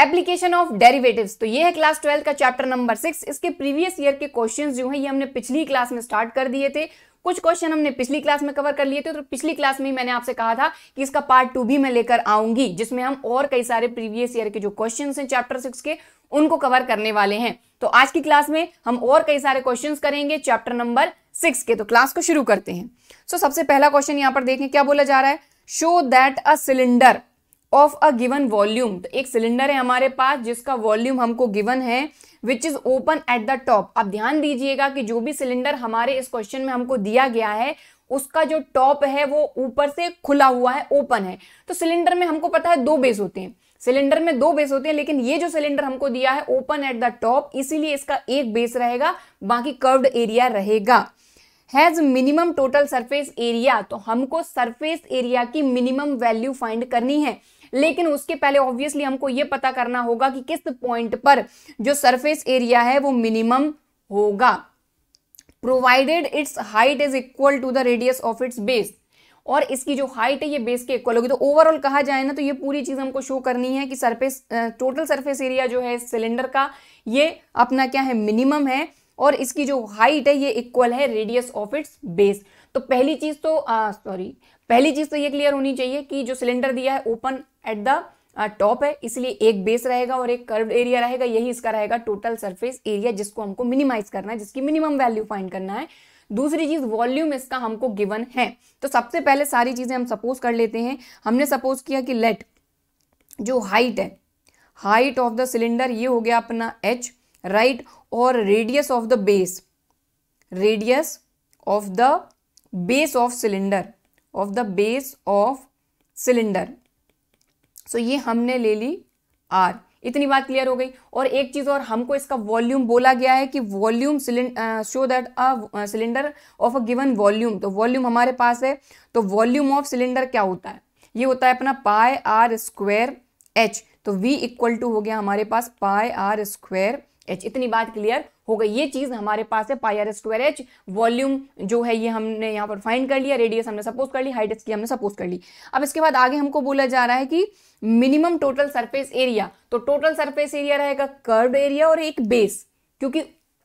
Application of derivatives तो ये है क्लास ट्वेल्थ का चैप्टर नंबर सिक्स इसके प्रीवियस ईयर के क्वेश्चंस जो हैं ये हमने पिछली क्लास में स्टार्ट कर दिए थे कुछ क्वेश्चन हमने पिछली क्लास में कवर कर लिए थे तो पिछली क्लास में ही मैंने आपसे कहा था कि इसका पार्ट टू भी मैं लेकर आऊंगी जिसमें हम और कई सारे प्रीवियस ईयर के जो क्वेश्चन हैं चैप्टर सिक्स के उनको कवर करने वाले हैं तो आज की क्लास में हम और कई सारे क्वेश्चन करेंगे चैप्टर नंबर सिक्स के तो क्लास को शुरू करते हैं सो so, सबसे पहला क्वेश्चन यहाँ पर देखें क्या बोला जा रहा है show that a cylinder of a given volume तो एक सिलेंडर है हमारे पास जिसका वॉल्यूम हमको गिवन है which is open at the top अब ध्यान दीजिएगा कि जो भी सिलेंडर हमारे इस क्वेश्चन में हमको दिया गया है उसका जो टॉप है वो ऊपर से खुला हुआ है ओपन है तो सिलेंडर में हमको पता है दो बेस होते हैं सिलेंडर में दो बेस होते हैं लेकिन ये जो सिलेंडर हमको दिया है ओपन एट द टॉप इसीलिए इसका एक बेस रहेगा बाकी कर्व्ड एरिया रहेगा has minimum total surface area तो हमको सरफेस एरिया की मिनिमम वैल्यू फाइंड करनी है लेकिन उसके पहले ऑब्वियसली हमको ये पता करना होगा कि किस पॉइंट पर जो सरफेस एरिया है वो मिनिमम होगा provided its height is equal to the radius of its base और इसकी जो हाइट है ये बेस के इक्वल होगी तो ओवरऑल कहा जाए ना तो ये पूरी चीज़ हमको शो करनी है कि सरफेस टोटल सरफेस एरिया जो है सिलेंडर का ये अपना क्या है मिनिमम है और इसकी जो हाइट है ये इक्वल है रेडियस ऑफ इट्स बेस तो पहली चीज़ तो सॉरी पहली चीज़ तो ये क्लियर होनी चाहिए कि जो सिलेंडर दिया है ओपन एट द टॉप है इसलिए एक बेस रहेगा और एक कर्व एरिया रहेगा यही इसका रहेगा टोटल सरफेस एरिया जिसको हमको मिनिमाइज करना है जिसकी मिनिमम वैल्यू फाइंड करना है दूसरी चीज वॉल्यूम इसका हमको गिवन है तो सबसे पहले सारी चीजें हम सपोज कर लेते हैं हमने सपोज किया कि लेट जो हाइट है हाइट ऑफ द सिलेंडर ये हो गया अपना एच राइट right? और radius of the base radius of the base of cylinder of the base of cylinder so ये हमने ले ली आर इतनी बात क्लियर हो गई और एक चीज और हमको इसका वॉल्यूम बोला गया है कि volume show that a cylinder of a given volume तो वॉल्यूम हमारे पास है तो वॉल्यूम ऑफ सिलेंडर क्या होता है ये होता है अपना पाए आर स्क्वेर एच तो वी इक्वल टू हो गया हमारे पास पाए आर स्क्वेर एच इतनी बात क्लियर हो गई ये चीज़ हमारे पास है pi R square H volume जो है ये हमने यहाँ पर फाइंड कर लिया रेडियस हमने सपोज कर ली हाइट की हमने सपोज कर ली अब इसके बाद आगे हमको बोला जा रहा है कि मिनिमम टोटल सरफेस एरिया तो टोटल सरफेस एरिया रहेगा कर्व्ड एरिया और एक बेस क्योंकि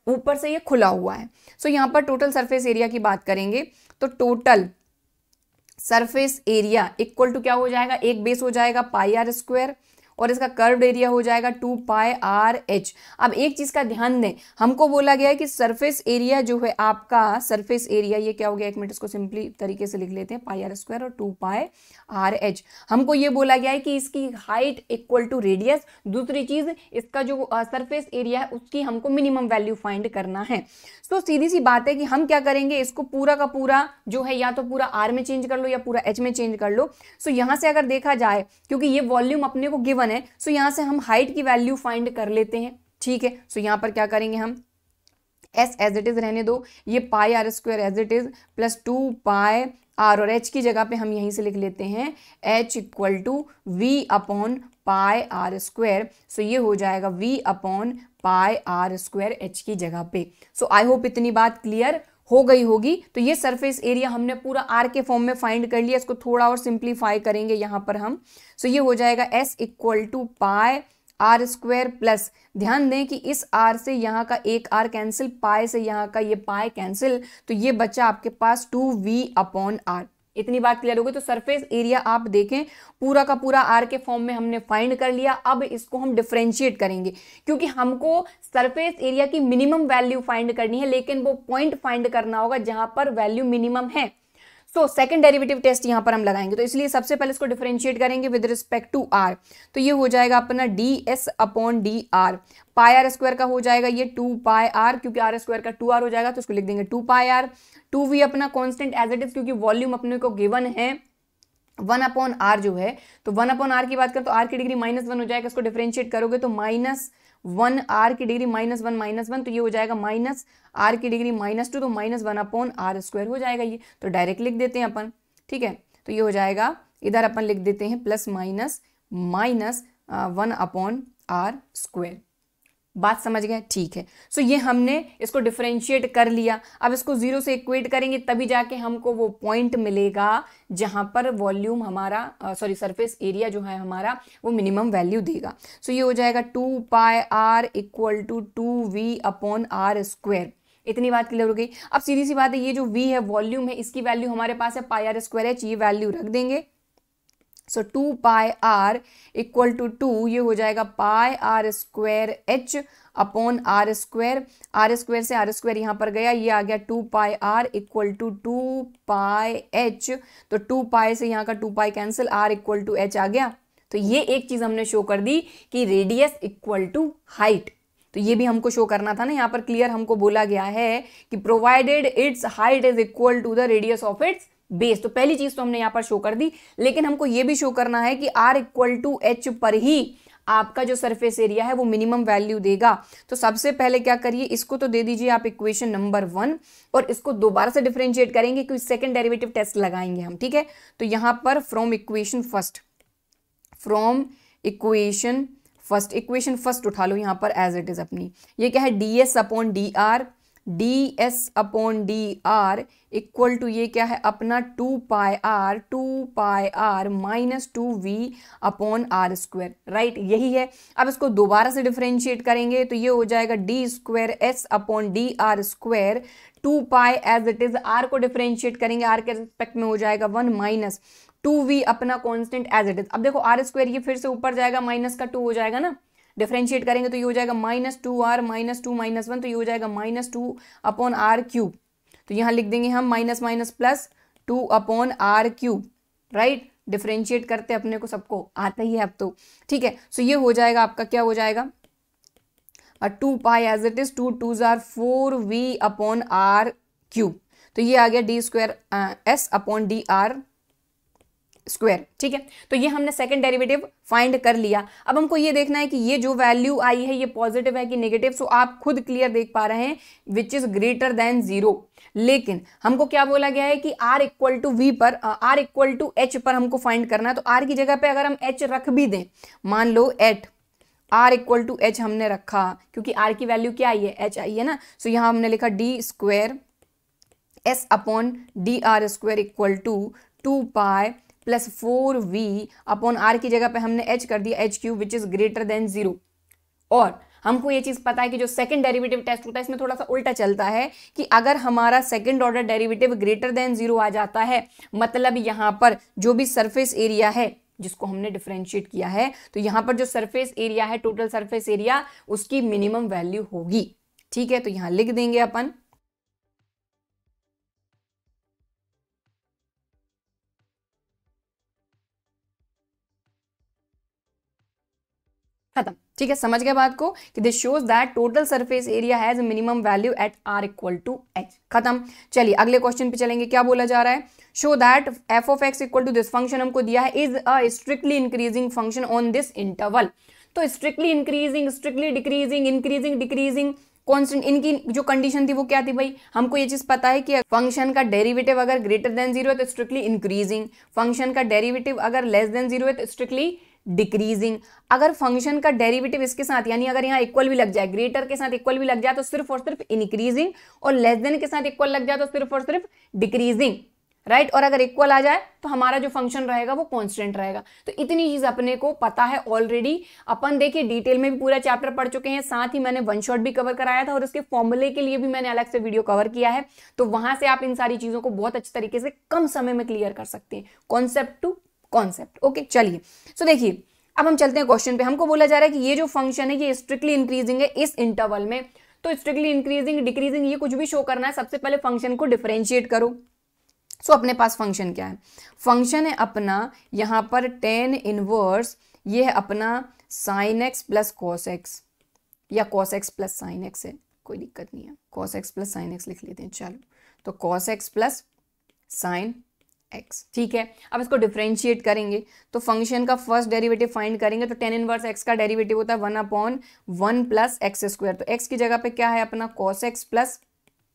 ऊपर से ये खुला हुआ है सो so, यहाँ पर टोटल सरफेस एरिया की बात करेंगे तो total surface area equal to क्या हो जाएगा एक बेस हो जाएगा पाई आर स्क्वायर और इसका कर्व एरिया हो जाएगा टू पाई आर एच अब एक चीज़ का ध्यान दें हमको बोला गया है कि सरफेस एरिया जो है आपका सरफेस एरिया ये क्या हो गया एक मिनट इसको सिंपली तरीके से लिख लेते हैं पाई आर स्क्वायर और टू पाई आर एच हमको ये बोला गया है कि इसकी हाइट इक्वल टू रेडियस दूसरी चीज़ इसका जो सरफेस एरिया है उसकी हमको मिनिमम वैल्यू फाइंड करना है तो सीधी सी बात है कि हम क्या करेंगे इसको पूरा का पूरा जो है या तो पूरा आर में चेंज कर लो या पूरा एच में चेंज कर लो सो यहाँ से अगर देखा जाए क्योंकि ये वॉल्यूम अपने को गिवन है सो यहाँ से हम हाइट की वैल्यू फाइंड कर लेते हैं ठीक है सो यहाँ पर क्या करेंगे हम एस एज इट इज़ रहने दो ये pi R square as it is plus two pi R और एच की जगह पे हम यहीं से लिख लेते हैं H equal to V upon pi R square so ये हो जाएगा V upon pi R square H की जगह पे सो आई होप इतनी बात क्लियर हो गई होगी तो ये सरफेस एरिया हमने पूरा आर के फॉर्म में फाइंड कर लिया इसको थोड़ा और सिंप्लीफाई करेंगे यहाँ पर हम सो so ये हो जाएगा S equal to pi R square plus ध्यान दें कि इस आर से यहाँ का एक आर कैंसिल पाए से यहाँ का ये पाए कैंसिल तो ये बचा आपके पास टू वी अपॉन आर इतनी बात क्लियर होगी तो सरफेस एरिया आप देखें पूरा का पूरा आर के फॉर्म में हमने फाइंड कर लिया अब इसको हम डिफ्रेंशिएट करेंगे क्योंकि हमको सरफेस एरिया की मिनिमम वैल्यू फाइंड करनी है लेकिन वो पॉइंट फाइंड करना होगा जहां पर वैल्यू मिनिमम है तो सेकंड डेरिवेटिव टेस्ट यहां पर हम लगाएंगे तो इसलिए सबसे पहले इसको डिफरेंशिएट करेंगे विद रिस्पेक्ट टू आर तो ये हो जाएगा अपना D S upon D R pi R square का हो जाएगा ये टू पाई आर क्योंकि आर स्क्वायर का टू आर हो जाएगा तो इसको लिख देंगे two pi R two V अपना कॉन्स्टेंट एज इट इज क्योंकि वॉल्यूम अपने को गिवन है वन अपॉन आर जो है तो वन अपॉन आर की बात करें तो आर की डिग्री माइनस वन हो जाएगा इसको डिफरेंशिएट करोगे तो माइनस वन आर की degree minus one minus one तो ये हो जाएगा माइनस आर की डिग्री माइनस टू तो minus one upon R square हो जाएगा ये तो डायरेक्ट लिख देते हैं अपन ठीक है तो ये हो जाएगा इधर अपन लिख देते हैं plus minus minus one upon R square बात समझ गए ठीक है सो so, ये हमने इसको डिफ्रेंशिएट कर लिया अब इसको ज़ीरो से इक्वेट करेंगे तभी जाके हमको वो पॉइंट मिलेगा जहाँ पर वॉल्यूम हमारा सॉरी सरफेस एरिया जो है हमारा वो मिनिमम वैल्यू देगा सो so, ये हो जाएगा two pi R equal to two V upon R square इतनी बात क्लियर हो गई अब सीधी सी बात है ये जो वी है वॉल्यूम है इसकी वैल्यू हमारे पास है पाई आर स्क्वायर एच ये वैल्यू रख देंगे so two pi R equal to two ये हो जाएगा pi R square H upon R square R square से आर स्क्वायर यहां पर गया ये आ गया two pi R equal to two pi H तो टू पाई से यहाँ का two pi cancel R equal to H आ गया तो ये एक चीज़ हमने शो कर दी कि रेडियस इक्वल टू हाइट तो ये भी हमको शो करना था ना यहाँ पर क्लियर हमको बोला गया है कि provided its height is equal to the radius of its base तो पहली चीज तो हमने यहां पर शो कर दी लेकिन हमको यह भी शो करना है कि आर इक्वल टू एच पर ही आपका जो सरफेस एरिया है वो मिनिमम वैल्यू देगा तो सबसे पहले क्या करिए इसको तो दे दीजिए आप इक्वेशन नंबर वन और इसको दोबारा से डिफ्रेंशिएट करेंगे क्योंकि सेकंड डेरिवेटिव टेस्ट लगाएंगे हम ठीक है तो यहां पर from equation first from equation first equation first उठा लो यहां पर एज इट इज अपनी ये क्या है D S upon D R D S upon D R equal to ये क्या है अपना two pi R two pi R minus two V upon R square right यही है अब इसको दोबारा से डिफ्रेंशिएट करेंगे तो ये हो जाएगा D square S upon D R square two pi as it is R को डिफ्रेंशिएट करेंगे आर के रिस्पेक्ट में हो जाएगा वन माइनस टू वी अपना कॉन्स्टेंट एज इट इज अब देखो आर स्क्वायर ये फिर से ऊपर जाएगा माइनस का टू हो जाएगा ना डिफ्रेंशिएट करेंगे तो ये हो जाएगा minus two R minus two minus one तो ये हो जाएगा minus two upon R cube तो यहाँ लिख देंगे हम minus minus plus two upon R cube right differentiate करते अपने को सबको आता ही है अब तो ठीक है सो ये हो जाएगा आपका क्या हो जाएगा two pi as it is two two जार four V upon R cube तो ये आ गया D square S upon D R square ठीक है तो ये हमने सेकंड डेरिवेटिव फाइंड कर लिया अब हमको ये देखना है कि ये जो वैल्यू आई है ये पॉजिटिव है कि नेगेटिव सो आप खुद क्लियर देख पा रहे हैं which is greater than zero लेकिन हमको क्या बोला गया है कि आर इक्वल टू वी पर आर इक्वल टू एच पर हमको फाइंड करना है तो आर की जगह पर अगर हम एच रख भी दें मान लो at R equal to H हमने रखा क्योंकि आर की वैल्यू क्या आई है एच आई है ना सो so, यहाँ हमने लिखा D square S upon D R square equal to two pi plus four V upon R की जगह पे हमने एच कर दिया H cube which is greater than zero और हमको ये चीज़ पता है कि जो सेकंड डेरिवेटिव टेस्ट होता है इसमें थोड़ा सा उल्टा चलता है कि अगर हमारा second order derivative greater than zero आ जाता है मतलब यहां पर जो भी सरफेस एरिया है जिसको हमने डिफ्रेंशिएट किया है तो यहां पर जो सरफेस एरिया है टोटल सरफेस एरिया उसकी मिनिमम वैल्यू होगी ठीक है तो यहां लिख देंगे अपन खत्म ठीक है समझ गए बात को कि this shows that total surface area has minimum value at R equal to H खत्म चलिए अगले क्वेश्चन पे चलेंगे क्या बोला जा रहा है show that F of X equal to this function हमको दिया है is a strictly increasing function on this interval तो strictly increasing strictly decreasing increasing decreasing constant इनकी जो कंडीशन थी वो क्या थी भाई हमको ये चीज़ पता है कि फंक्शन का डेरिवेटिव अगर ग्रेटर देन जीरो है तो स्ट्रिक्टली इंक्रीजिंग फंक्शन का डेरिवेटिव अगर लेस देन जीरो है तो स्ट्रिक्टली डिक्रीजिंग अगर फंक्शन का डेरिवेटिव इसके साथ यानी अगर यहाँ इक्वल भी लग जाए ग्रेटर के साथ इक्वल भी लग जाए तो सिर्फ और सिर्फ इंक्रीजिंग और लेस देन के साथ इक्वल लग जाए तो सिर्फ और सिर्फ डिक्रीजिंग राइट right? और अगर इक्वल आ जाए तो हमारा जो फंक्शन रहेगा वो कांस्टेंट रहेगा तो इतनी चीज अपने को पता है ऑलरेडी अपन देखिए डिटेल में भी पूरा चैप्टर पढ़ चुके हैं साथ ही मैंने वन शॉट भी कवर कराया था और उसके फॉर्मूले के लिए भी मैंने अलग से वीडियो कवर किया है तो वहां से आप इन सारी चीजों को बहुत अच्छे तरीके से कम समय में क्लियर कर सकते हैं कॉन्सेप्ट टू कॉन्सेप्ट ओके चलिए सो देखिए अब हम चलते हैं क्वेश्चन पे हमको बोला जा रहा है कि ये जो फंक्शन है ये स्ट्रिक्टली इंक्रीजिंग है इस इंटरवल में तो स्ट्रिक्टली इंक्रीजिंग डिक्रीजिंग ये कुछ भी शो करना है सबसे पहले फंक्शन को डिफ्रेंशिएट करो सो अपने पास फंक्शन क्या है फंक्शन है अपना यहां पर टेन इनवर्स ये है अपना sine X plus cos X या cos X plus sine X है कोई दिक्कत नहीं है cos X plus sine X लिख लेते हैं चलो तो cos X plus sine X ठीक है अब इसको डिफ्रेंशिएट करेंगे तो फंक्शन का फर्स्ट डेरिवेटिव फाइंड करेंगे तो टेन इनवर्स एक्स का डेरिवेटिव होता है one upon one plus X square तो एक्स की जगह पे क्या है अपना cos X plus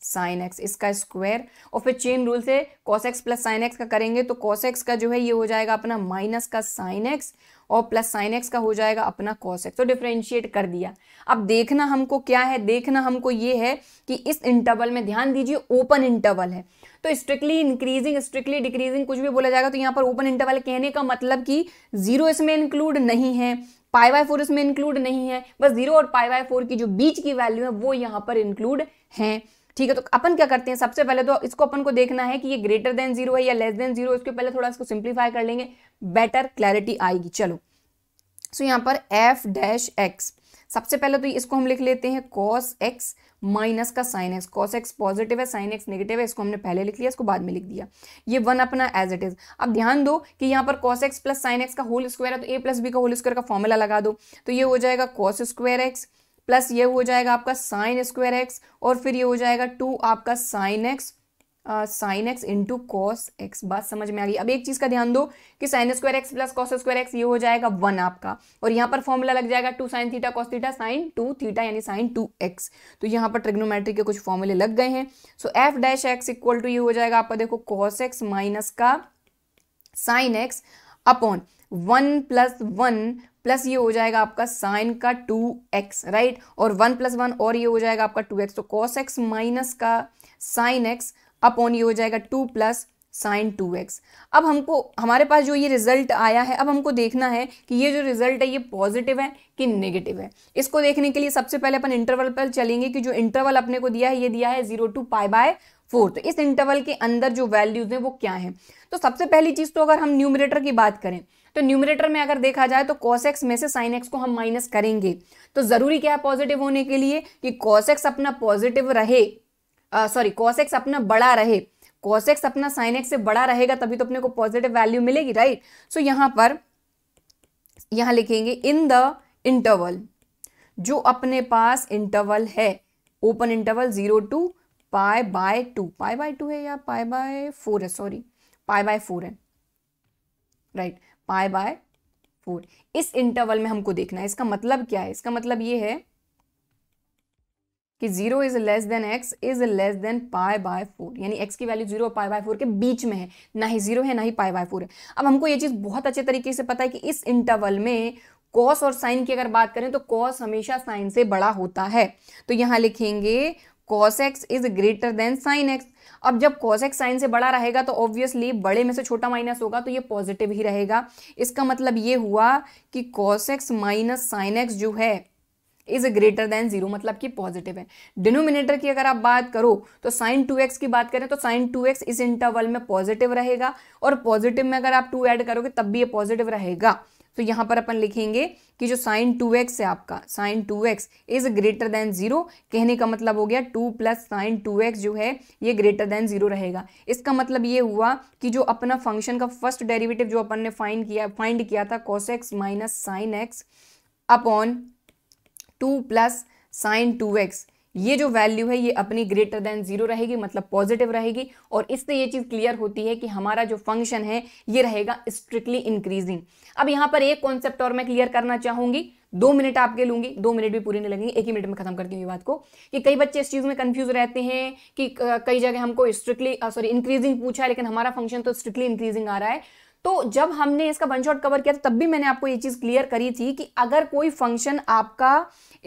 sine X इसका स्क्वायर और फिर चेन रूल से cos X plus sine X का करेंगे तो कॉस एक्स का जो है ये हो जाएगा अपना माइनस का साइन एक्स और प्लस साइन एक्स का हो जाएगा अपना कॉस एक्स तो डिफ्रेंशिएट कर दिया अब देखना हमको क्या है देखना हमको ये है कि इस इंटरवल में ध्यान दीजिए ओपन इंटरवल है तो स्ट्रिक्टली इंक्रीजिंग स्ट्रिक्टली डिक्रीजिंग कुछ भी बोला जाएगा तो यहाँ पर ओपन इंटरवल कहने का मतलब कि जीरो इसमें इंक्लूड नहीं है पाई बाय फोर इसमें इंक्लूड नहीं है बस जीरो और पाई बाय फोर की जो बीच की वैल्यू है वो यहाँ पर इंक्लूड है ठीक है तो अपन क्या करते हैं सबसे पहले तो इसको अपन को देखना है कि ये ग्रेटर देन जीरो है या लेस देन जीरो इसके पहले थोड़ा इसको सिंप्लीफाई कर लेंगे बेटर क्लैरिटी आएगी चलो सो so, यहाँ पर एफ डैश एक्स सबसे पहले तो इसको हम लिख लेते हैं कॉस एक्स माइनस का sine X cos X positive है साइन एक्स नेगेटिव है इसको हमने पहले लिख लिया इसको बाद में लिख दिया ये वन अपना एज इट इज अब ध्यान दो कि यहाँ पर cos X plus sine X का होल स्क्वायर है तो ए प्लस बी का होल स्क्वायर का फॉर्मूला लगा दो तो ये हो जाएगा कॉस स्क्वायर एक्स प्लस ये हो जाएगा आपका साइन स्क्वायर एक्स और फिर ये हो जाएगा टू आपका sine X sine X into cos X बात समझ में आ गई अब एक चीज़ का ध्यान दो कि sine square X plus cos square X ये हो जाएगा वन आपका और यहाँ पर फॉर्मूला लग जाएगा two sine theta cos theta sine two theta यानी साइन टू एक्स तो यहाँ पर ट्रिग्नोमेट्री के कुछ फॉर्मूले लग गए हैं so f dash x equal to ये हो जाएगा आपका देखो कॉस एक्स माइनस का sine x upon one plus one plus ये हो जाएगा आपका साइन का टू एक्स राइट और वन प्लस वन और ये हो जाएगा आपका टू एक्स तो कॉस एक्स माइनस का साइन एक्स अपॉन ये हो जाएगा two plus sine two x अब हमको हमारे पास जो ये रिजल्ट आया है अब हमको देखना है कि ये जो रिजल्ट है ये पॉजिटिव है कि नेगेटिव है इसको देखने के लिए सबसे पहले अपन इंटरवल पर चलेंगे कि जो इंटरवल अपने को दिया है ये दिया है zero to pi by four तो इस इंटरवल के अंदर जो वैल्यूज हैं वो क्या हैं तो सबसे पहली चीज़ तो अगर हम न्यूमिनेटर की बात करें तो न्यूमिनेटर में अगर देखा जाए तो कॉस एक्स में से साइन एक्स को हम माइनस करेंगे तो ज़रूरी क्या है पॉजिटिव होने के लिए कि कॉस एक्स अपना पॉजिटिव रहे सॉरी कॉस एक्स अपना बड़ा रहे कॉस एक्स अपना साइन एक्स से बड़ा रहेगा तभी तो अपने को पॉजिटिव वैल्यू मिलेगी राइट सो यहां पर यहां लिखेंगे इन द इंटरवल जो अपने पास इंटरवल है open interval zero to pi by two pi by two है या पाई बाय फोर है सॉरी पाई बाय फोर है right right. Pi by four इस इंटरवल में हमको देखना है इसका मतलब क्या है इसका मतलब ये है कि zero is less than x is less than pi by four यानी एक्स की value zero pi by four के बीच में है ना ही जीरो है ना ही पाए बाय फोर है अब हमको ये चीज़ बहुत अच्छे तरीके से पता है कि इस इंटरवल में कॉस और साइन की अगर बात करें तो कॉस हमेशा साइन से बड़ा होता है तो यहां लिखेंगे cos x is greater than sine x अब जब कॉस एक्स साइन से बड़ा रहेगा तो ऑब्वियसली बड़े में से छोटा माइनस होगा तो ये पॉजिटिव ही रहेगा इसका मतलब ये हुआ कि cos x minus sine x जो है इज ग्रेटर देन जीरो मतलब कि पॉजिटिव है डिनोमिनेटर की अगर आप बात करो तो साइन टू एक्स की बात करें तो साइन टू एक्स इस इंटरवल में पॉजिटिव रहेगा और पॉजिटिव में अगर आप टू ऐड करोगे तब भी ये पॉजिटिव रहेगा तो यहाँ पर अपन लिखेंगे कि जो साइन टू एक्स है आपका sine two x is greater than zero कहने का मतलब हो गया two plus sine two x जो है ये ग्रेटर देन जीरो रहेगा इसका मतलब ये हुआ कि जो अपना फंक्शन का फर्स्ट डेरिवेटिव जो अपन ने फाइंड किया फाइंड किया था cos x minus sine x upon two plus sine two x ये जो वैल्यू है ये अपनी ग्रेटर देन जीरो रहेगी मतलब पॉजिटिव रहेगी और इससे ये चीज़ क्लियर होती है कि हमारा जो फंक्शन है ये रहेगा स्ट्रिक्टली इंक्रीजिंग अब यहां पर एक कॉन्सेप्ट और मैं क्लियर करना चाहूंगी दो मिनट आपके लूंगी दो मिनट भी पूरी नहीं लगेंगे एक ही मिनट में खत्म करती हूँ ये बात को कि कई बच्चे इस चीज़ में कंफ्यूज रहते हैं कि कई जगह हमको स्ट्रिक्टली सॉरी इंक्रीजिंग पूछा है लेकिन हमारा फंक्शन तो स्ट्रिक्टली इंक्रीजिंग आ रहा है तो जब हमने इसका वन शॉट कवर किया था तब भी मैंने आपको ये चीज़ क्लियर करी थी कि अगर कोई फंक्शन आपका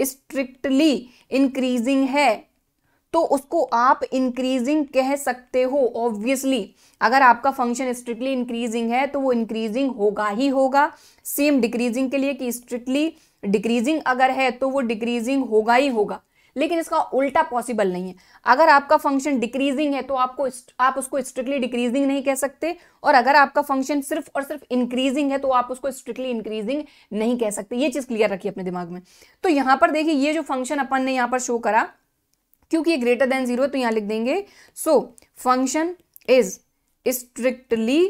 स्ट्रिक्टली इंक्रीजिंग है तो उसको आप इंक्रीजिंग कह सकते हो ऑब्वियसली अगर आपका फंक्शन स्ट्रिक्टली इंक्रीजिंग है तो वो इंक्रीजिंग होगा ही होगा सेम डिक्रीजिंग के लिए कि स्ट्रिक्टली डिक्रीजिंग अगर है तो वो डिक्रीजिंग होगा ही होगा लेकिन इसका उल्टा पॉसिबल नहीं है अगर आपका फंक्शन डिक्रीजिंग है तो आपको आप उसको स्ट्रिक्टली डिक्रीजिंग नहीं कह सकते और अगर आपका फंक्शन सिर्फ और सिर्फ इंक्रीजिंग है तो आप उसको स्ट्रिक्टली इंक्रीजिंग नहीं कह सकते ये चीज़ क्लियर रखिए अपने दिमाग में तो यहां पर देखिए ये जो फंक्शन अपन ने यहां पर शो करा क्योंकि ये ग्रेटर देन जीरो तो यहां लिख देंगे so function is strictly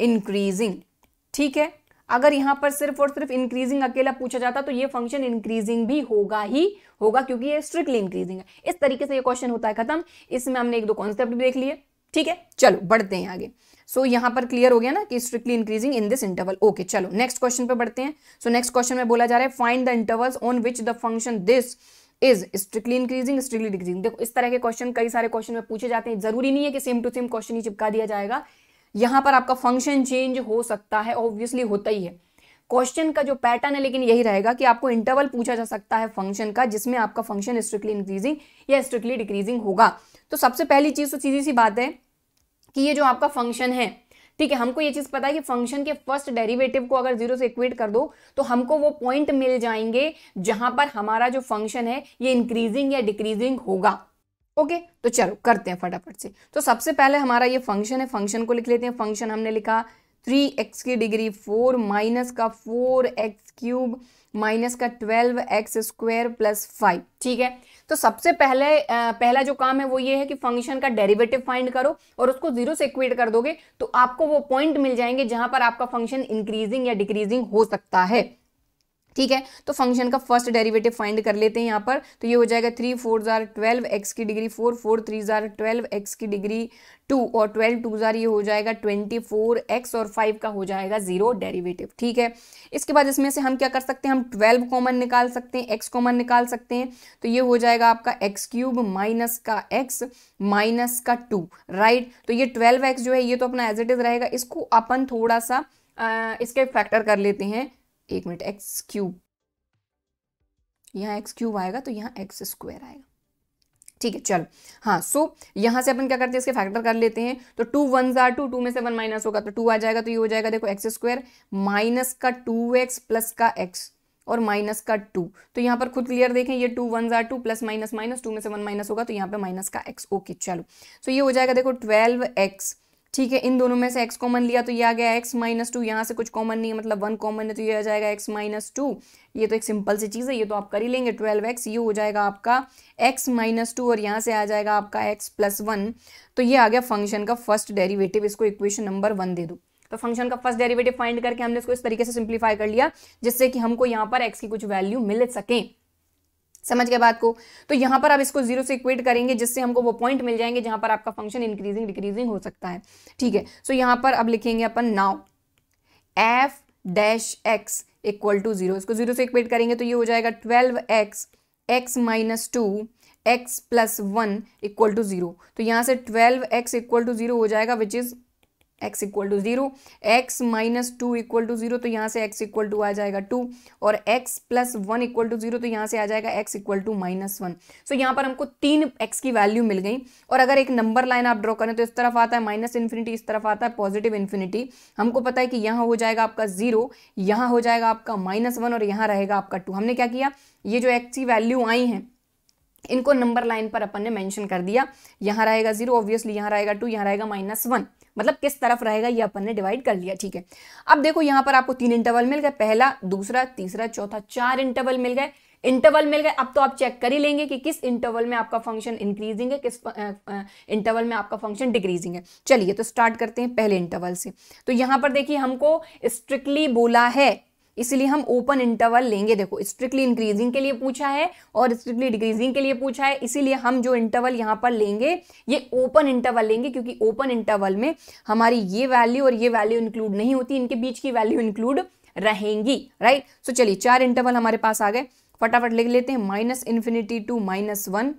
increasing ठीक है अगर यहां पर सिर्फ और सिर्फ इंक्रीजिंग अकेला पूछा जाता तो ये फंक्शन इंक्रीजिंग भी होगा ही होगा क्योंकि ये स्ट्रिक्टली इंक्रीजिंग है इस तरीके से ये क्वेश्चन होता है खत्म इसमें हमने एक दो कॉन्सेप्ट भी देख लिए ठीक है चलो बढ़ते हैं आगे सो so, यहां पर क्लियर हो गया ना कि strictly increasing in this interval okay चलो नेक्स्ट क्वेश्चन पर बढ़ते हैं सो नेक्स्ट क्वेश्चन में बोला जा रहा है find the intervals on which the function this is strictly increasing strictly decreasing देखो इस तरह के क्वेश्चन कई सारे क्वेश्चन में पूछे जाते हैं जरूरी नहीं है कि सेम टू सेम क्वेश्चन ही चिपका दिया जाएगा यहां पर आपका फंक्शन चेंज हो सकता है ऑब्वियसली होता ही है क्वेश्चन का जो पैटर्न है लेकिन यही रहेगा कि आपको इंटरवल पूछा जा सकता है फंक्शन का जिसमें आपका फंक्शन स्ट्रिक्टली इंक्रीजिंग या स्ट्रिक्टली डिक्रीजिंग होगा तो सबसे पहली चीज़ तो सीधी सी बात है कि ये जो आपका फंक्शन है ठीक है हमको ये चीज़ पता है कि फंक्शन के फर्स्ट डेरिवेटिव को अगर जीरो से इक्वेट कर दो तो हमको वो पॉइंट मिल जाएंगे जहां पर हमारा जो फंक्शन है ये इंक्रीजिंग या डिक्रीजिंग होगा ओके तो चलो करते हैं फटाफट से तो सबसे पहले हमारा ये फंक्शन है फंक्शन को लिख लेते हैं फंक्शन हमने लिखा थ्री एक्स की डिग्री फोर माइनस का फोर एक्स क्यूब माइनस का twelve x square plus five ठीक है तो सबसे पहले पहला जो काम है वो ये है कि फंक्शन का डेरिवेटिव फाइंड करो और उसको जीरो से इक्वेट कर दोगे तो आपको वो पॉइंट मिल जाएंगे जहां पर आपका फंक्शन इंक्रीजिंग या डिक्रीजिंग हो सकता है ठीक है तो फंक्शन का फर्स्ट डेरिवेटिव फाइंड कर लेते हैं यहाँ पर तो ये हो जाएगा थ्री फोर ज़ार ट्वेल्व एक्स की डिग्री फोर फोर थ्री ज़ार ट्वेल्व एक्स की डिग्री टू और ट्वेल्व टू ज़ार ये हो जाएगा ट्वेंटी फोर एक्स और फाइव का हो जाएगा ज़ीरो डेरिवेटिव ठीक है इसके बाद इसमें से हम क्या कर सकते हैं हम ट्वेल्व कॉमन निकाल सकते हैं एक्स कॉमन निकाल सकते हैं तो ये हो जाएगा आपका एक्स क्यूब माइनस का एक्स माइनस का टू राइट तो ये ट्वेल्व एक्स जो है ये तो अपना एज इट इज़ रहेगा इसको अपन थोड़ा सा आ, इसके फैक्टर कर लेते हैं एक मिनट एक्स क्यूब यहाँ एक्स क्यूब आएगा तो यहाँ एक्स स्क्वायर आएगा ठीक है चलो हाँ सो यहाँ से अपन क्या करते हैं इसके फैक्टर कर लेते हैं तो टू वन जार टू टू में से वन माइनस होगा तो टू आ जाएगा तो ये हो जाएगा देखो एक्स स्क्वायर माइनस का टू एक्स प्लस का एक्स और माइनस का टू तो यहाँ पर खुद क्लियर देखें ये टू वन जार two plus minus minus two में से वन माइनस होगा तो यहाँ पे माइनस का एक्स ओके चलो सो ये हो जाएगा देखो ट्वेल्व एक्स ठीक है इन दोनों में से x कॉमन लिया तो ये आ गया x माइनस टू यहाँ से कुछ कॉमन नहीं है मतलब वन कॉमन है तो ये आ जाएगा x माइनस टू ये तो एक सिंपल सी चीज़ है ये तो आप कर ही लेंगे ट्वेल्व एक्स ये हो जाएगा आपका x माइनस टू और यहाँ से आ जाएगा आपका x प्लस वन तो ये आ गया फंक्शन का फर्स्ट डेरीवेटिव इसको इक्वेशन नंबर वन दे दो तो फंक्शन का फर्स्ट डेरीवेटिव फाइंड करके हमने इसको इस तरीके से सिंप्लीफाई कर लिया जिससे कि हमको यहाँ पर एक्स की कुछ वैल्यू मिल सकें समझ गए बात को तो यहाँ पर आप इसको जीरो से इक्वेट करेंगे जिससे हमको वो पॉइंट मिल जाएंगे जहाँ पर आपका फंक्शन इंक्रीजिंग डिक्रीजिंग हो सकता है ठीक है सो यहां यहाँ पर अब लिखेंगे अपन now f dash x equal to zero इसको जीरो से इक्वेट करेंगे तो ये हो जाएगा twelve x x minus two x plus one equal to zero तो यहाँ से twelve x equal to zero हो जाएगा which is x equal to zero x minus two equal to zero तो यहाँ से एक्स इक्वल टू आ जाएगा टू और x plus one equal to zero तो यहाँ से आ जाएगा x equal to minus one so यहाँ पर हमको तीन एक्स की वैल्यू मिल गई और अगर एक नंबर लाइन आप ड्रॉ करें तो इस तरफ आता है माइनस इन्फिनिटी इस तरफ आता है पॉजिटिव इन्फिनिटी हमको पता है कि यहाँ हो जाएगा आपका जीरो यहाँ हो जाएगा आपका माइनस वन और यहाँ रहेगा आपका टू हमने क्या किया ये जो एक्स की वैल्यू आई हैं इनको नंबर लाइन पर अपन ने मेंशन कर दिया यहाँ रहेगा जीरो ऑब्वियसली यहाँ रहेगा टू यहाँ रहेगा माइनस वन मतलब किस तरफ रहेगा ये अपन ने डिवाइड कर लिया ठीक है अब देखो यहाँ पर आपको तीन इंटरवल मिल गए पहला दूसरा तीसरा चौथा चार इंटरवल मिल गए इंटरवल मिल गए अब तो आप चेक कर ही लेंगे कि किस इंटरवल में आपका फंक्शन इंक्रीजिंग है किस इंटरवल में आपका फंक्शन डिक्रीजिंग है चलिए तो स्टार्ट करते हैं पहले इंटरवल से तो यहां पर देखिए हमको स्ट्रिक्टली बोला है इसलिए हम ओपन इंटरवल लेंगे देखो स्ट्रिक्टली इंक्रीजिंग के लिए पूछा है और स्ट्रिक्टली डिक्रीजिंग के लिए पूछा है इसीलिए हम जो इंटरवल यहां पर लेंगे ये ओपन इंटरवल लेंगे क्योंकि ओपन इंटरवल में हमारी ये वैल्यू और ये वैल्यू इंक्लूड नहीं होती इनके बीच की वैल्यू इंक्लूड रहेंगी राइट सो चलिए चार इंटरवल हमारे पास आ गए फटाफट लिख लेते हैं minus infinity to minus one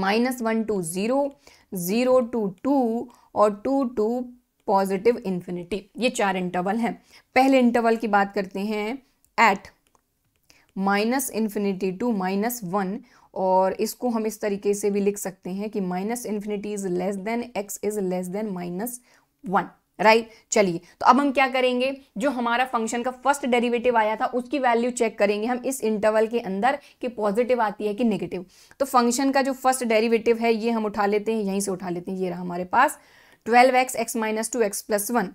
minus one to zero zero to two और टू टू पॉजिटिव इन्फिनिटी ये चार इंटरवल हैं पहले इंटरवल की बात करते हैं at minus infinity to minus one और इसको हम इस तरीके से भी लिख सकते हैं कि minus infinity is less than x is less than minus one right right? चलिए तो अब हम क्या करेंगे जो हमारा फंक्शन का फर्स्ट डेरिवेटिव आया था उसकी वैल्यू चेक करेंगे हम इस इंटरवल के अंदर कि पॉजिटिव आती है कि नेगेटिव तो फंक्शन का जो फर्स्ट डेरिवेटिव है ये हम उठा लेते हैं यहीं से उठा लेते हैं ये रहा हमारे पास twelve x x minus two x plus one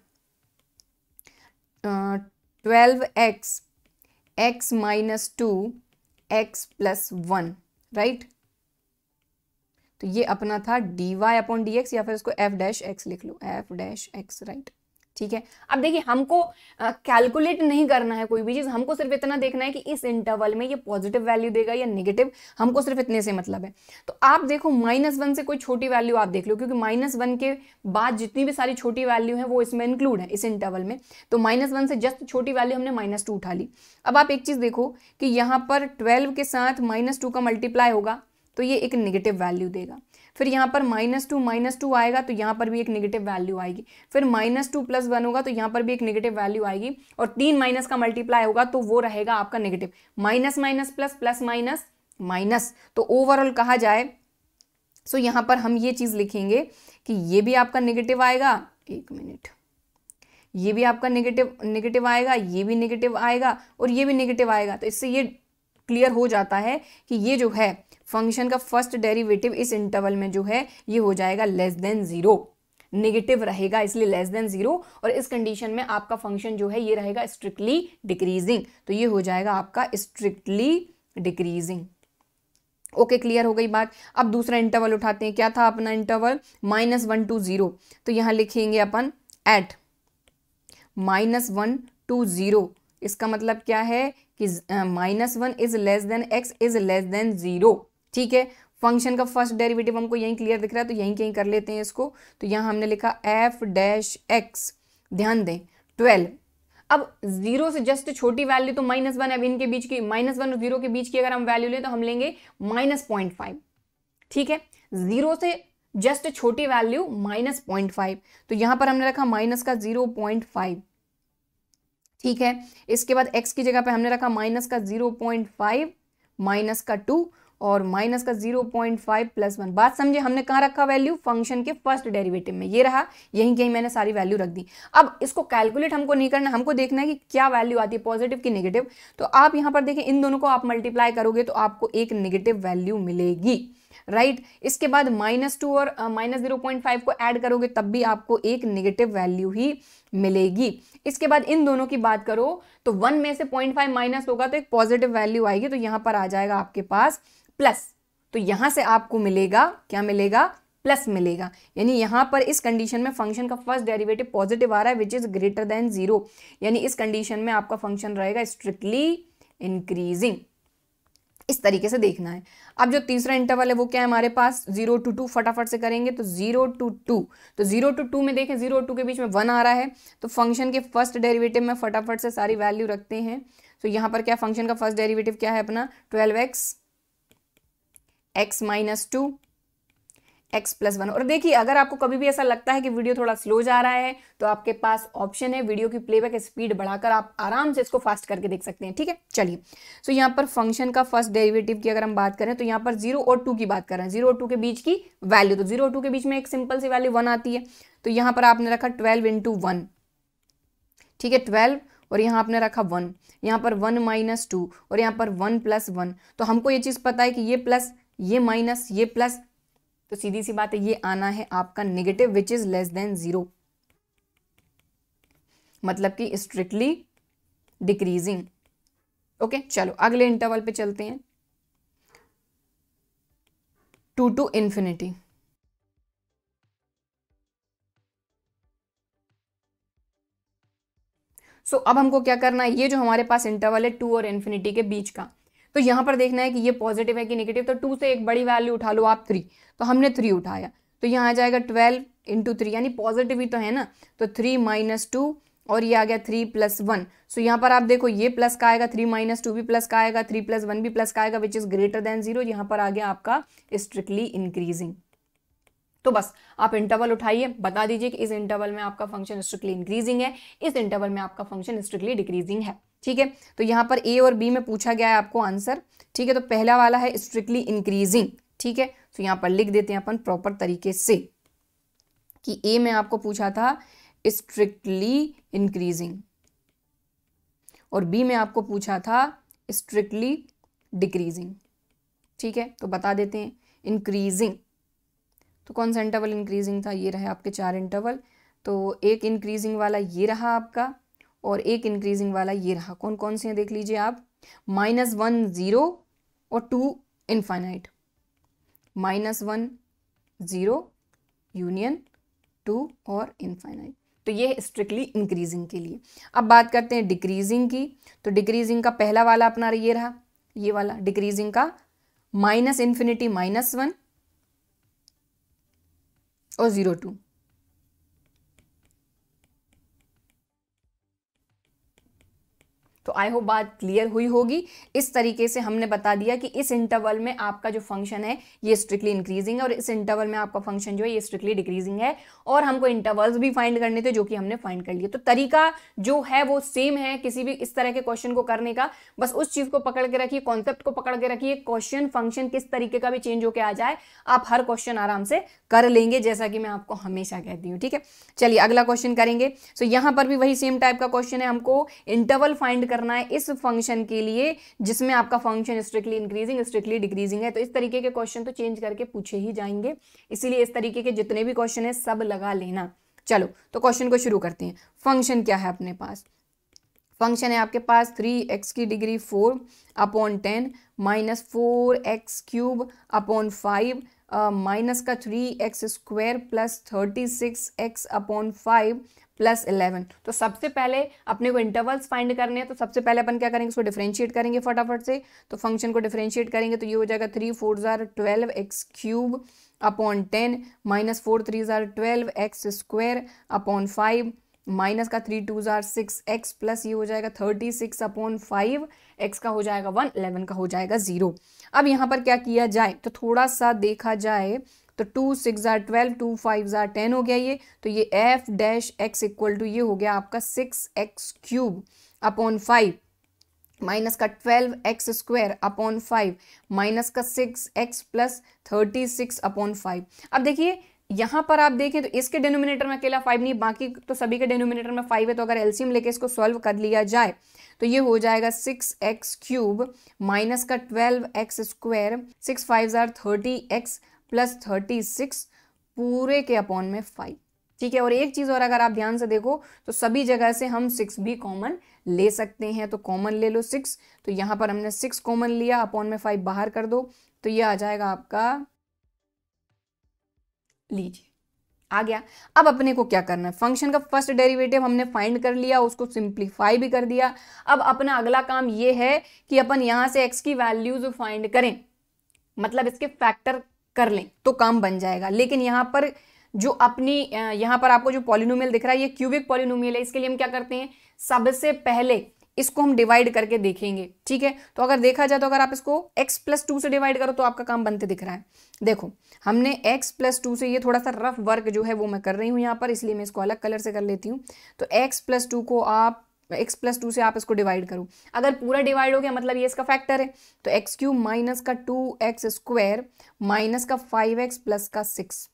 twelve x x minus two x plus one right तो ये अपना था d Y upon D x या फिर उसको एफ डैश एक्स लिख लो एफ डैश एक्स राइट ठीक है अब देखिए हमको कैलकुलेट नहीं करना है कोई भी चीज़ हमको सिर्फ इतना देखना है कि इस इंटरवल में ये पॉजिटिव वैल्यू देगा या नेगेटिव हमको सिर्फ इतने से मतलब है तो आप देखो माइनस वन से कोई छोटी वैल्यू आप देख लो क्योंकि माइनस वन के बाद जितनी भी सारी छोटी वैल्यू है वो इसमें इंक्लूड है इस इंटरवल में तो माइनस वन से जस्ट छोटी वैल्यू हमने माइनस टू उठा ली अब आप एक चीज़ देखो कि यहाँ पर ट्वेल्व के साथ माइनस टू का मल्टीप्लाई होगा तो ये एक निगेटिव वैल्यू देगा फिर यहाँ पर माइनस टू माइनस टू आएगा तो यहाँ पर भी एक निगेटिव वैल्यू आएगी फिर माइनस टू प्लस वन होगा तो यहाँ पर भी एक निगेटिव वैल्यू आएगी और तीन माइनस का मल्टीप्लाई होगा तो वो रहेगा आपका negative minus minus plus plus minus minus तो ओवरऑल कहा जाए सो यहाँ पर हम ये चीज़ लिखेंगे कि ये भी आपका निगेटिव आएगा एक मिनट ये भी आपका नेगेटिव निगेटिव आएगा ये भी निगेटिव आएगा और ये भी निगेटिव आएगा तो इससे ये क्लियर हो जाता है कि ये जो है फंक्शन का फर्स्ट डेरिवेटिव इस इंटरवल में जो है ये हो जाएगा लेस देन ज़ीरो नेगेटिव रहेगा इसलिए लेस देन ज़ीरो और इस कंडीशन में आपका फंक्शन जो है ये रहेगा स्ट्रिक्टली डिक्रीजिंग तो ये हो जाएगा आपका स्ट्रिक्टली डिक्रीजिंग ओके क्लियर हो गई बात अब दूसरा इंटरवल उठाते हैं क्या था अपना interval minus one to zero तो यहाँ लिखेंगे अपन at minus one to zero इसका मतलब क्या है कि minus one is less than x is less than zero ठीक है फंक्शन का फर्स्ट डेरिवेटिव हमको यहीं क्लियर दिख रहा है तो यहीं कहीं कर लेते हैं इसको तो यहाँ हमने लिखा एफ डैश एक्स ध्यान दें ट्वेल्व अब जीरो से जस्ट छोटी वैल्यू तो माइनस वन अब इनके बीच की माइनस वन और जीरो के बीच की अगर हम वैल्यू लें तो हम लेंगे माइनस पॉइंट फाइव ठीक है जीरो से जस्ट छोटी वैल्यू माइनस पॉइंट फाइव तो यहां पर हमने रखा माइनस का जीरो पॉइंट फाइव ठीक है इसके बाद एक्स की जगह पर हमने रखा माइनस का जीरो पॉइंट फाइव माइनस का टू और माइनस का zero point five plus one बात समझे हमने कहाँ रखा वैल्यू फंक्शन के फर्स्ट डेरिवेटिव में ये रहा यहीं कहीं मैंने सारी वैल्यू रख दी अब इसको कैलकुलेट हमको नहीं करना हमको देखना है कि क्या वैल्यू आती है पॉजिटिव की नेगेटिव तो आप यहाँ पर देखें इन दोनों को आप मल्टीप्लाई करोगे तो आपको एक निगेटिव वैल्यू मिलेगी राइट right? इसके बाद माइनस टू और माइनस जीरो पॉइंट फाइव को ऐड करोगे तब भी आपको एक नेगेटिव वैल्यू ही मिलेगी इसके बाद इन दोनों की बात करो तो वन में से पॉइंट फाइव माइनस होगा तो एक पॉजिटिव वैल्यू आएगी तो यहां पर आ जाएगा आपके पास प्लस तो यहां से आपको मिलेगा क्या मिलेगा प्लस मिलेगा यानी यहां पर इस कंडीशन में फंक्शन का फर्स्ट डेरिवेटिव पॉजिटिव आ रहा है which is greater than zero यानी इस कंडीशन में आपका फंक्शन रहेगा स्ट्रिक्टली इंक्रीजिंग इस तरीके से देखना है अब जो तीसरा इंटरवल है वो क्या है हमारे पास जीरो टू टू फटाफट से करेंगे तो जीरो टू टू तो जीरो टू टू में देखें जीरो टू के बीच में वन आ रहा है तो फंक्शन के फर्स्ट डेरिवेटिव में फटाफट से सारी वैल्यू रखते हैं तो यहां पर क्या फंक्शन का फर्स्ट डेरिवेटिव क्या है अपना twelve x x minus two x plus one और देखिए अगर आपको कभी भी ऐसा लगता है कि वीडियो थोड़ा स्लो जा रहा है तो आपके पास ऑप्शन है वीडियो की प्लेबैक स्पीड बढ़ाकर आप आराम से इसको फास्ट करके देख सकते हैं ठीक है चलिए सो so, यहाँ पर फंक्शन का फर्स्ट डेरिवेटिव की अगर हम बात करें तो यहाँ पर जीरो और टू की बात कर रहे हैं जीरो और टू के बीच की वैल्यू तो जीरो और टू के बीच में एक सिंपल सी वैल्यू वन आती है तो यहाँ पर आपने रखा ट्वेल्व इंटू वन ठीक है ट्वेल्व और यहाँ आपने रखा वन यहाँ पर वन माइनस टू और यहाँ पर वन प्लस वन तो हमको ये चीज़ पता है कि ये प्लस ये माइनस ये प्लस तो सीधी सी बात है ये आना है आपका negative which is less than zero मतलब कि स्ट्रिक्टली डिक्रीजिंग ओके चलो अगले इंटरवल पे चलते हैं टू टू इन्फिनिटी सो अब हमको क्या करना है ये जो हमारे पास इंटरवल है टू और इन्फिनिटी के बीच का तो यहाँ पर देखना है कि ये पॉजिटिव है कि नेगेटिव तो टू से एक बड़ी वैल्यू उठा लो आप थ्री तो हमने थ्री उठाया तो यहाँ आ जाएगा ट्वेल्व इंटू थ्री यानी पॉजिटिव ही तो है ना तो थ्री माइनस टू और ये आ गया थ्री प्लस वन सो यहाँ पर आप देखो ये प्लस का आएगा थ्री माइनस टू भी प्लस का आएगा थ्री प्लस वन भी प्लस का आएगा which is greater than zero यहाँ पर आ गया आपका स्ट्रिक्टली इंक्रीजिंग तो बस आप इंटरवल उठाइए बता दीजिए कि इस इंटरवल में आपका फंक्शन स्ट्रिक्टली इंक्रीजिंग है इस इंटरवल में आपका फंक्शन स्ट्रिक्टली डिक्रीजिंग है ठीक है तो यहाँ पर ए और बी में पूछा गया है आपको आंसर ठीक है तो पहला वाला है स्ट्रिक्टली इंक्रीजिंग ठीक है तो यहाँ पर लिख देते हैं अपन प्रॉपर तरीके से कि ए में आपको पूछा था स्ट्रिक्टली इंक्रीजिंग और बी में आपको पूछा था स्ट्रिक्टली डिक्रीजिंग ठीक है तो बता देते हैं इंक्रीजिंग तो कौन सा इंटरवल इंक्रीजिंग था ये रहे आपके चार इंटरवल तो एक इंक्रीजिंग वाला ये रहा आपका और एक इंक्रीजिंग वाला ये रहा कौन कौन से हैं देख लीजिए आप माइनस वन ज़ीरो और two infinite minus one zero union two और इनफाइनाइट तो ये स्ट्रिक्टली इंक्रीजिंग के लिए अब बात करते हैं डिक्रीजिंग की तो डिक्रीजिंग का पहला वाला अपना ये रहा ये वाला डिक्रीजिंग का माइनस इन्फिनिटी माइनस वन और ज़ीरो टू तो आई होप बात क्लियर हुई होगी इस तरीके से हमने बता दिया कि इस इंटरवल में आपका जो फंक्शन है ये स्ट्रिक्टली इंक्रीजिंग है और इस इंटरवल में आपका फंक्शन जो है ये स्ट्रिक्टली डिक्रीजिंग है और हमको इंटरवल्स भी फाइंड करने थे जो कि हमने फाइंड कर लिए तो तरीका जो है वो सेम है किसी भी इस तरह के क्वेश्चन को करने का बस उस चीज़ को पकड़ के रखिए कॉन्सेप्ट को पकड़ के रखिए क्वेश्चन फंक्शन किस तरीके का भी चेंज होकर आ जाए आप हर क्वेश्चन आराम से कर लेंगे जैसा कि मैं आपको हमेशा कहती हूँ ठीक है चलिए अगला क्वेश्चन करेंगे सो यहाँ पर भी वही सेम टाइप का क्वेश्चन है हमको इंटरवल फाइंड करना है इस फंक्शन के लिए जिसमें आपका function strictly increasing strictly decreasing है तो इस तरीके के क्वेश्चन तो चेंज करके पूछे ही जाएंगे इसीलिए इस तरीके के जितने भी क्वेश्चन है सब लगा लेना चलो तो क्वेश्चन को शुरू करते हैं फंक्शन क्या है अपने पास फंक्शन है आपके पास थ्री एक्स की degree four upon ten minus four x cube upon five minus का three x square plus thirty six x upon five plus eleven तो सबसे पहले अपने को इंटरवल्स फाइंड करने हैं तो सबसे पहले अपन क्या करेंगे इसको डिफ्रेंशिएट करेंगे फटाफट से तो फंक्शन को डिफ्रेंशिएट करेंगे तो ये हो जाएगा थ्री फोर ज़ार twelve x cube upon ten minus four three ज़ार twelve x square upon five minus का थ्री टू ज़ार सिक्स एक्स प्लस ये हो जाएगा thirty six upon five x का हो जाएगा वन इलेवन का हो जाएगा ज़ीरो अब यहाँ पर क्या किया जाए तो थोड़ा सा देखा जाए तो टू सिक्स ज़ार ट्वेल्व टू फाइव ज़ार टेन हो गया ये तो ये f dash x equal to ये हो गया आपका six x cube upon five minus का twelve x square upon five minus का six x plus thirty six upon five अब देखिए यहाँ पर आप देखें तो इसके डेनोमिनेटर में अकेला फाइव नहीं बाकी तो सभी के डेनोमिनेटर में फाइव है तो अगर एलसीएम लेके इसको सॉल्व कर लिया जाए तो ये हो जाएगा सिक्स एक्स क्यूब माइनस का twelve x square six five ज़ार thirty x plus thirty six पूरे के अपॉन में फाइव ठीक है और एक चीज़ और अगर आप ध्यान से देखो तो सभी जगह से हम सिक्स भी कॉमन ले सकते हैं तो कॉमन ले लो सिक्स तो यहां पर हमने सिक्स कॉमन लिया अपॉन में फाइव बाहर कर दो तो ये आ जाएगा आपका लीजिए आ गया अब अपने को क्या करना है फंक्शन का फर्स्ट डेरिवेटिव हमने फाइंड कर लिया उसको सिंप्लीफाई भी कर दिया अब अपना अगला काम ये है कि अपन यहां से एक्स की वैल्यूज फाइंड करें मतलब इसके फैक्टर कर लें तो काम बन जाएगा लेकिन यहाँ पर जो अपनी यहाँ पर आपको जो पॉलिनोमियल दिख रहा है ये क्यूबिक पॉलिनोमियल है इसके लिए हम क्या करते हैं सबसे पहले इसको हम डिवाइड करके देखेंगे ठीक है तो अगर देखा जाए तो अगर आप इसको x प्लस टू से डिवाइड करो तो आपका काम बनते दिख रहा है देखो हमने x प्लस टू से ये थोड़ा सा रफ वर्क जो है वो मैं कर रही हूँ यहाँ पर इसलिए मैं इसको अलग कलर से कर लेती हूँ तो x प्लस टू को आप एक्स प्लस टू से आप इसको डिवाइड करो अगर पूरा डिवाइड हो गया मतलब ये इसका फैक्टर है तो एक्स क्यूब माइनस का टू एक्स स्क्वायर माइनस का फाइव एक्स प्लस का सिक्स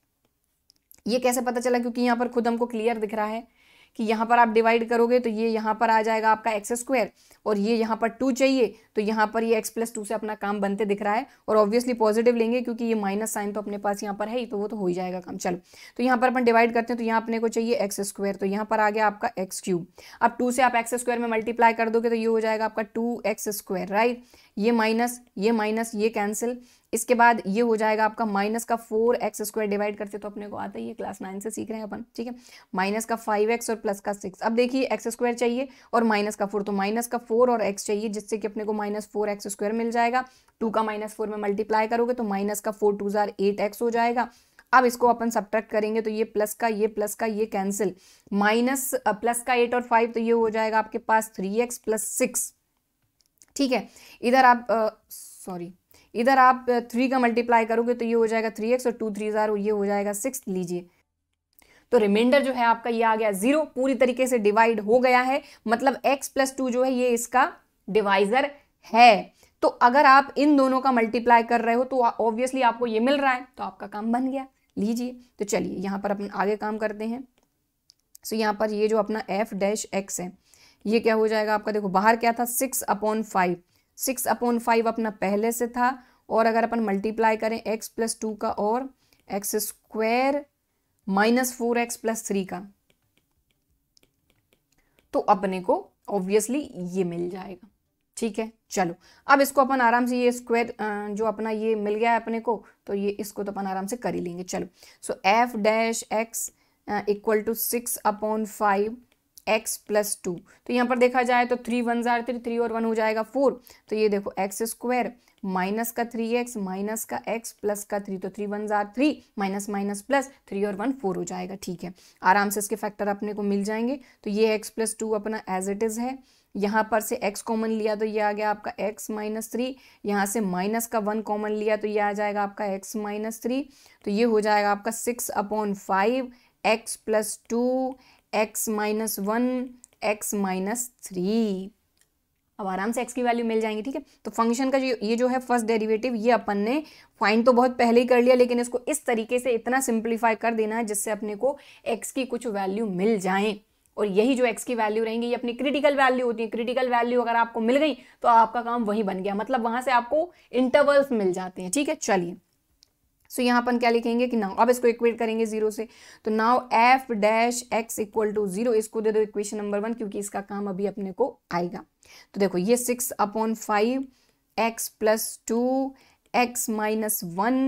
ये कैसे पता चला क्योंकि यहाँ पर खुद हमको क्लियर दिख रहा है कि यहाँ पर आप डिवाइड करोगे तो ये यहाँ पर आ जाएगा आपका एक्स स्क्वायर और ये यहाँ पर टू चाहिए तो यहाँ पर ये एक्स प्लस टू से अपना काम बनते दिख रहा है और ऑब्वियसली पॉजिटिव लेंगे क्योंकि ये माइनस साइन तो अपने पास यहाँ पर है ही तो वो तो हो ही जाएगा काम चलो तो यहाँ पर अपन डिवाइड करते हैं तो यहाँ अपने को चाहिए एक्स स्क्वायर तो यहाँ पर आ गया आपका एक्स क्यूब अब टू से आप एक्स स्क्वायर में मल्टीप्लाई कर दोगे तो ये हो जाएगा आपका टू एक्स स्क्वायर राइट ये माइनस ये माइनस ये कैंसिल इसके बाद ये हो जाएगा आपका माइनस का फोर एक्स स्क्वायर डिवाइड करते तो अपने को आता ही है क्लास नाइन से सीख रहे हैं अपन ठीक है माइनस का फाइव एक्स और प्लस का सिक्स अब देखिए एक्स स्क्वायर चाहिए और माइनस का फोर तो माइनस का फोर और एक्स चाहिए जिससे कि अपने को माइनस फोर एक्स स्क्वायर मिल जाएगा टू का माइनस फोर में मल्टीप्लाई करोगे तो माइनस का फोर टू जार एट एक्स हो जाएगा अब इसको अपन सब्ट्रैक्ट करेंगे तो ये प्लस का ये प्लस का ये कैंसिल माइनस प्लस का एट और फाइव तो ये हो जाएगा आपके पास थ्री एक्स प्लस सिक्स ठीक है इधर आप सॉरी इधर आप थ्री का मल्टीप्लाई करोगे तो ये हो जाएगा थ्री एक्स और टू थ्री ज़ार ये हो जाएगा सिक्स लीजिए तो रिमाइंडर जो है आपका ये आ गया जीरो पूरी तरीके से डिवाइड हो गया है मतलब एक्स प्लस टू जो है ये इसका डिवाइजर है तो अगर आप इन दोनों का मल्टीप्लाई कर रहे हो तो ऑब्वियसली आपको ये मिल रहा है तो आपका काम बन गया लीजिए तो चलिए यहाँ पर अपन आगे काम करते हैं सो so, यहाँ पर ये जो अपना एफ डैश एक्स है ये क्या हो जाएगा आपका देखो बाहर क्या था six upon five six upon five अपना पहले से था और अगर अपन मल्टीप्लाई करें एक्स प्लस टू का और x square minus four x plus three का तो अपने को ऑब्वियसली ये मिल जाएगा ठीक है चलो अब इसको अपन आराम से ये स्क्वायर जो अपना ये मिल गया है अपने को तो ये इसको तो अपन आराम से कर ही लेंगे चलो so f dash x equal to six upon five x plus two तो यहाँ पर देखा जाए तो थ्री वन जार थ्री थ्री और वन हो जाएगा फोर तो ये देखो एक्स स्क्वायर माइनस का थ्री एक्स माइनस का एक्स प्लस का थ्री तो थ्री वन जार three minus minus plus three और वन फोर हो जाएगा ठीक है आराम से इसके फैक्टर अपने को मिल जाएंगे तो ये एक्स प्लस टू अपना एज इट इज़ है यहाँ पर से x कॉमन लिया तो ये आ गया आपका x माइनस थ्री यहाँ से माइनस का वन कॉमन लिया तो ये आ जाएगा आपका x माइनस थ्री तो ये हो जाएगा आपका six upon five x plus two x minus one x minus three अब आराम से एक्स की वैल्यू मिल जाएंगी ठीक है तो फंक्शन का जो ये जो है फर्स्ट डेरिवेटिव ये अपन ने फाइंड तो बहुत पहले ही कर लिया लेकिन इसको इस तरीके से इतना सिंप्लीफाई कर देना है जिससे अपने को एक्स की कुछ वैल्यू मिल जाए और यही जो एक्स की वैल्यू रहेंगी ये अपनी क्रिटिकल वैल्यू होती है क्रिटिकल वैल्यू अगर आपको मिल गई तो आपका काम वही बन गया मतलब वहां से आपको इंटरवल्स मिल जाते हैं ठीक है चलिए सो यहाँ अपन क्या लिखेंगे कि नाउ अब इसको इक्वेट करेंगे जीरो से तो now f dash x equal to zero इसको दे दो इक्वेशन नंबर वन क्योंकि इसका काम अभी अपने को आएगा तो देखो ये six upon five x plus two x minus one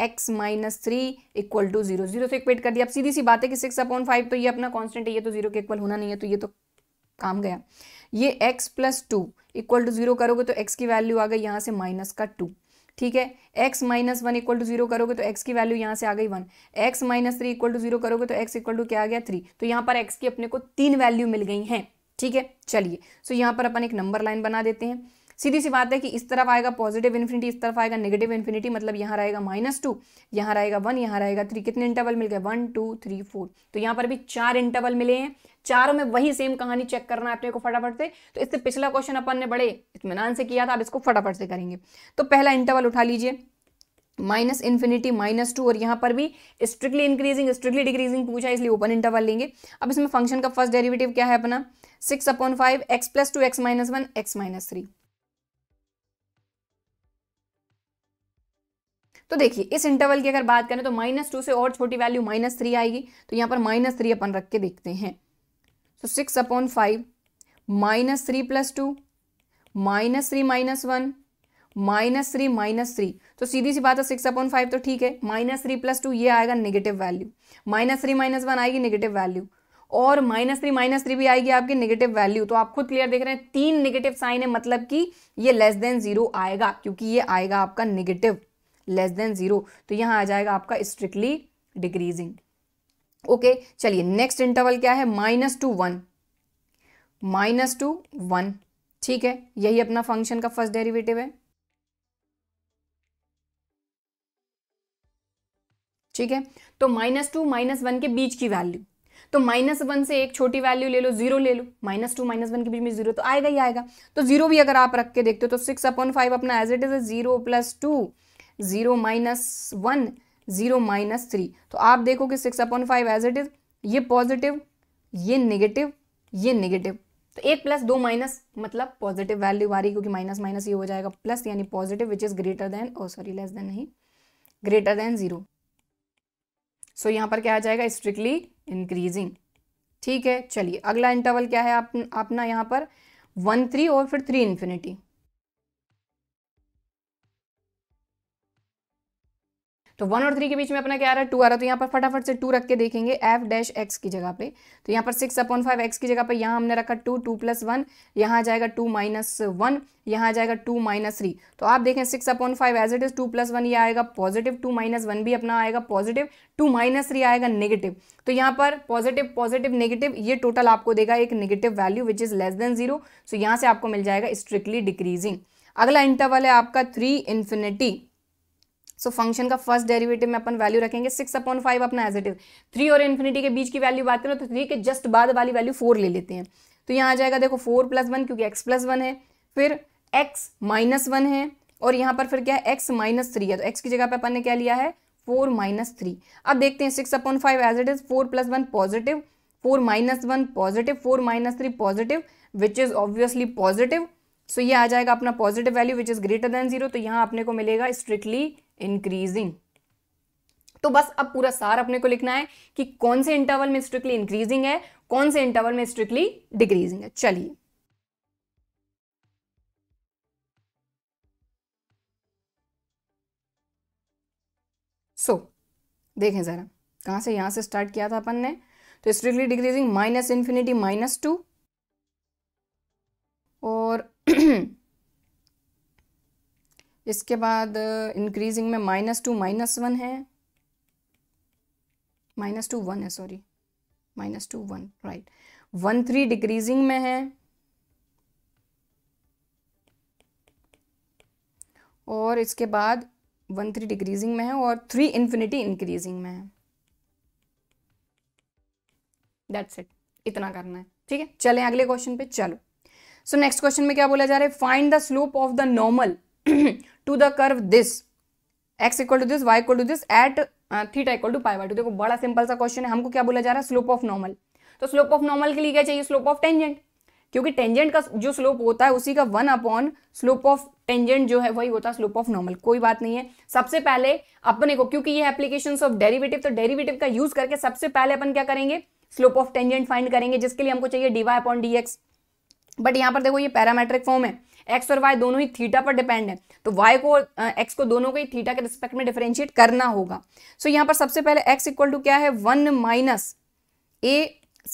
x minus three equal to zero zero से इक्वेट कर दिया अब सीधी सी बात है कि सिक्स अपॉन फाइव तो ये अपना कांस्टेंट है ये तो जीरो के इक्वल होना नहीं है तो ये तो काम गया ये x plus two equal to zero करोगे तो x की वैल्यू आ गई यहाँ से माइनस का टू ठीक है x minus one equal to zero करोगे तो x की वैल्यू यहाँ से आ गई one x minus three equal to zero करोगे तो x इक्वल टू क्या आ गया थ्री तो यहाँ पर x की अपने को तीन वैल्यू मिल गई हैं ठीक है चलिए सो यहाँ पर अपन एक नंबर लाइन बना देते हैं सीधी सी बात है कि इस तरफ आएगा पॉजिटिव इन्फिनिटी इस तरफ आएगा नेगेटिव इन्फिनिटी मतलब यहाँ रहेगा माइनस टू यहाँ रहेगा वन यहाँ रहेगा थ्री कितने इंटरवल मिल गए वन टू थ्री फोर तो यहाँ पर भी चार इंटरवल मिले हैं चारों में वही सेम कहानी चेक करना है अपने को फटाफट से तो इससे पिछला क्वेश्चन अपन ने बड़े इतमान से किया था अब इसको फटाफट से करेंगे तो पहला इंटरवल उठा लीजिए माइनस इन्फिनिटी माइनस टू और यहाँ पर भी स्ट्रिक्टली इंक्रीजिंग स्ट्रिक्टली डिक्रीजिंग पूछा इसलिए ओपन इंटरवल लेंगे अब इसमें फंक्शन का फर्स्ट डेरिवेटिव क्या है अपना six upon five x plus two x minus one x minus three तो देखिए इस इंटरवल की अगर बात करें तो माइनस टू से और छोटी वैल्यू माइनस थ्री आएगी तो यहाँ पर माइनस थ्री अपन रख के देखते हैं तो six upon five minus three plus two minus three minus one minus three minus three तो सीधी सी बात है सिक्स अपॉन फाइव तो ठीक है माइनस थ्री प्लस टू ये आएगा negative value minus three minus one आएगी नेगेटिव वैल्यू और माइनस थ्री माइनस थ्री भी आएगी आपकी नेगेटिव वैल्यू तो आप खुद क्लियर देख रहे हैं तीन नेगेटिव साइन है मतलब कि ये लेस देन जीरो आएगा क्योंकि ये आएगा आपका नेगेटिव लेस देन जीरो तो यहाँ आ जाएगा आपका स्ट्रिक्टली डिक्रीजिंग ओके चलिए नेक्स्ट इंटरवल क्या है minus two one minus two one ठीक है यही अपना फंक्शन का फर्स्ट डेरिवेटिव है ठीक है तो माइनस टू माइनस वन के बीच की वैल्यू तो माइनस वन से एक छोटी वैल्यू ले लो जीरो ले लो माइनस टू माइनस वन के बीच में जीरो तो आएगा ही आएगा तो जीरो भी अगर आप रख के देखते हो तो सिक्स अपॉन फाइव अपना as it is zero plus two zero minus one zero minus three तो आप देखो कि six upon five as it is ये पॉजिटिव ये निगेटिव ये निगेटिव तो एक प्लस दो माइनस मतलब पॉजिटिव वैल्यू आ रही क्योंकि माइनस माइनस ये हो जाएगा प्लस यानी positive which is greater than oh sorry less than नहीं ग्रेटर देन जीरो सो यहाँ पर क्या आ जाएगा स्ट्रिक्टली इंक्रीजिंग ठीक है चलिए अगला इंटरवल क्या है आप अपना यहाँ पर वन थ्री और फिर थ्री इन्फिनिटी तो वन और थ्री के बीच में अपना क्या आ रहा है टू आ रहा है तो यहाँ पर फटाफट से टू रख के देखेंगे एफ डैश एक्स की जगह पे तो यहाँ पर सिक्स अपॉन फाइव एक्स की जगह पे यहाँ हमने रखा टू टू प्लस वन यहाँ जाएगा टू माइनस वन यहाँ जाएगा टू माइनस थ्री तो आप देखें six upon five as it is two plus one ये आएगा पॉजिटिव टू माइनस वन भी अपना आएगा पॉजिटिव टू माइनस थ्री आएगा नेगेटिव तो यहाँ पर पॉजिटिव पॉजिटिव नेगेटिव ये टोटल आपको देगा एक negative value which is less than zero so यहाँ से आपको मिल जाएगा स्ट्रिक्टली डिक्रीजिंग अगला इंटरवल है आपका थ्री इन्फिनिटी सो फंक्शन का फर्स्ट डेरिवेटिव में अपन वैल्यू रखेंगे सिक्स अपॉन फाइव अपना एज इट इज थ्री और इन्फिनिटी के बीच की वैल्यू बात करें तो थ्री के जस्ट बाद वाली वैल्यू फोर ले लेते हैं तो यहाँ आ जाएगा देखो फोर प्लस वन क्योंकि एक्स प्लस वन है फिर एक्स माइनस वन है और यहाँ पर फिर क्या है एक्स माइनस थ्री है तो एक्स की जगह पर अपन ने क्या लिया है फोर माइनस थ्री अब देखते हैं six upon five as it is four plus one positive four minus one positive four minus three positive which is obviously positive so ये आ जाएगा अपना positive value which is greater than zero तो यहाँ अपने को मिलेगा स्ट्रिक्टली इंक्रीजिंग तो बस अब पूरा सार अपने को लिखना है कि कौन से इंटरवल में स्ट्रिक्टली इंक्रीजिंग है कौन से इंटरवल में स्ट्रिक्टली डिक्रीजिंग है चलिए सो so, देखें ज़रा कहां से यहां से स्टार्ट किया था अपन ने तो strictly decreasing minus infinity minus two और इसके बाद इंक्रीजिंग uh, में माइनस टू माइनस वन है माइनस टू वन है sorry minus two one right one three decreasing में है और इसके बाद वन थ्री डिक्रीजिंग में है और थ्री इंफिनिटी इंक्रीजिंग में है दैट्स इट इतना करना है ठीक है चलें अगले क्वेश्चन पे चलो सो नेक्स्ट क्वेश्चन में क्या बोला जा रहा है find the slope of the normal to the curve this x equal to this y equal to this at theta equal to pi देखो बड़ा सिंपल सा क्वेश्चन है हमको क्या बोला जा रहा है स्लोप ऑफ नॉर्मल तो स्लोप ऑफ नॉर्मल के लिए क्या चाहिए स्लोप ऑफ टेंजेंट क्योंकि टेंजेंट का जो स्लोप होता है उसी का one upon slope of tangent जो है वही होता है स्लोप ऑफ नॉर्मल कोई बात नहीं है सबसे पहले अपने को क्योंकि ये एप्लीकेशन ऑफ डेरिवेटिव तो डेरिवेटिव का यूज करके सबसे पहले अपन क्या करेंगे स्लोप ऑफ टेंजेंट फाइंड करेंगे जिसके लिए हमको चाहिए डीवाई अपॉन डी बट यहां पर देखो ये पैरामेट्रिक फॉर्म है एक्स और वाई दोनों ही थीटा पर डिपेंड है तो वाई को एक्स को दोनों को ही थीटा के रिस्पेक्ट में डिफ्रेंशिएट करना होगा सो so, यहाँ पर सबसे पहले एक्स इक्वल टू क्या है one minus a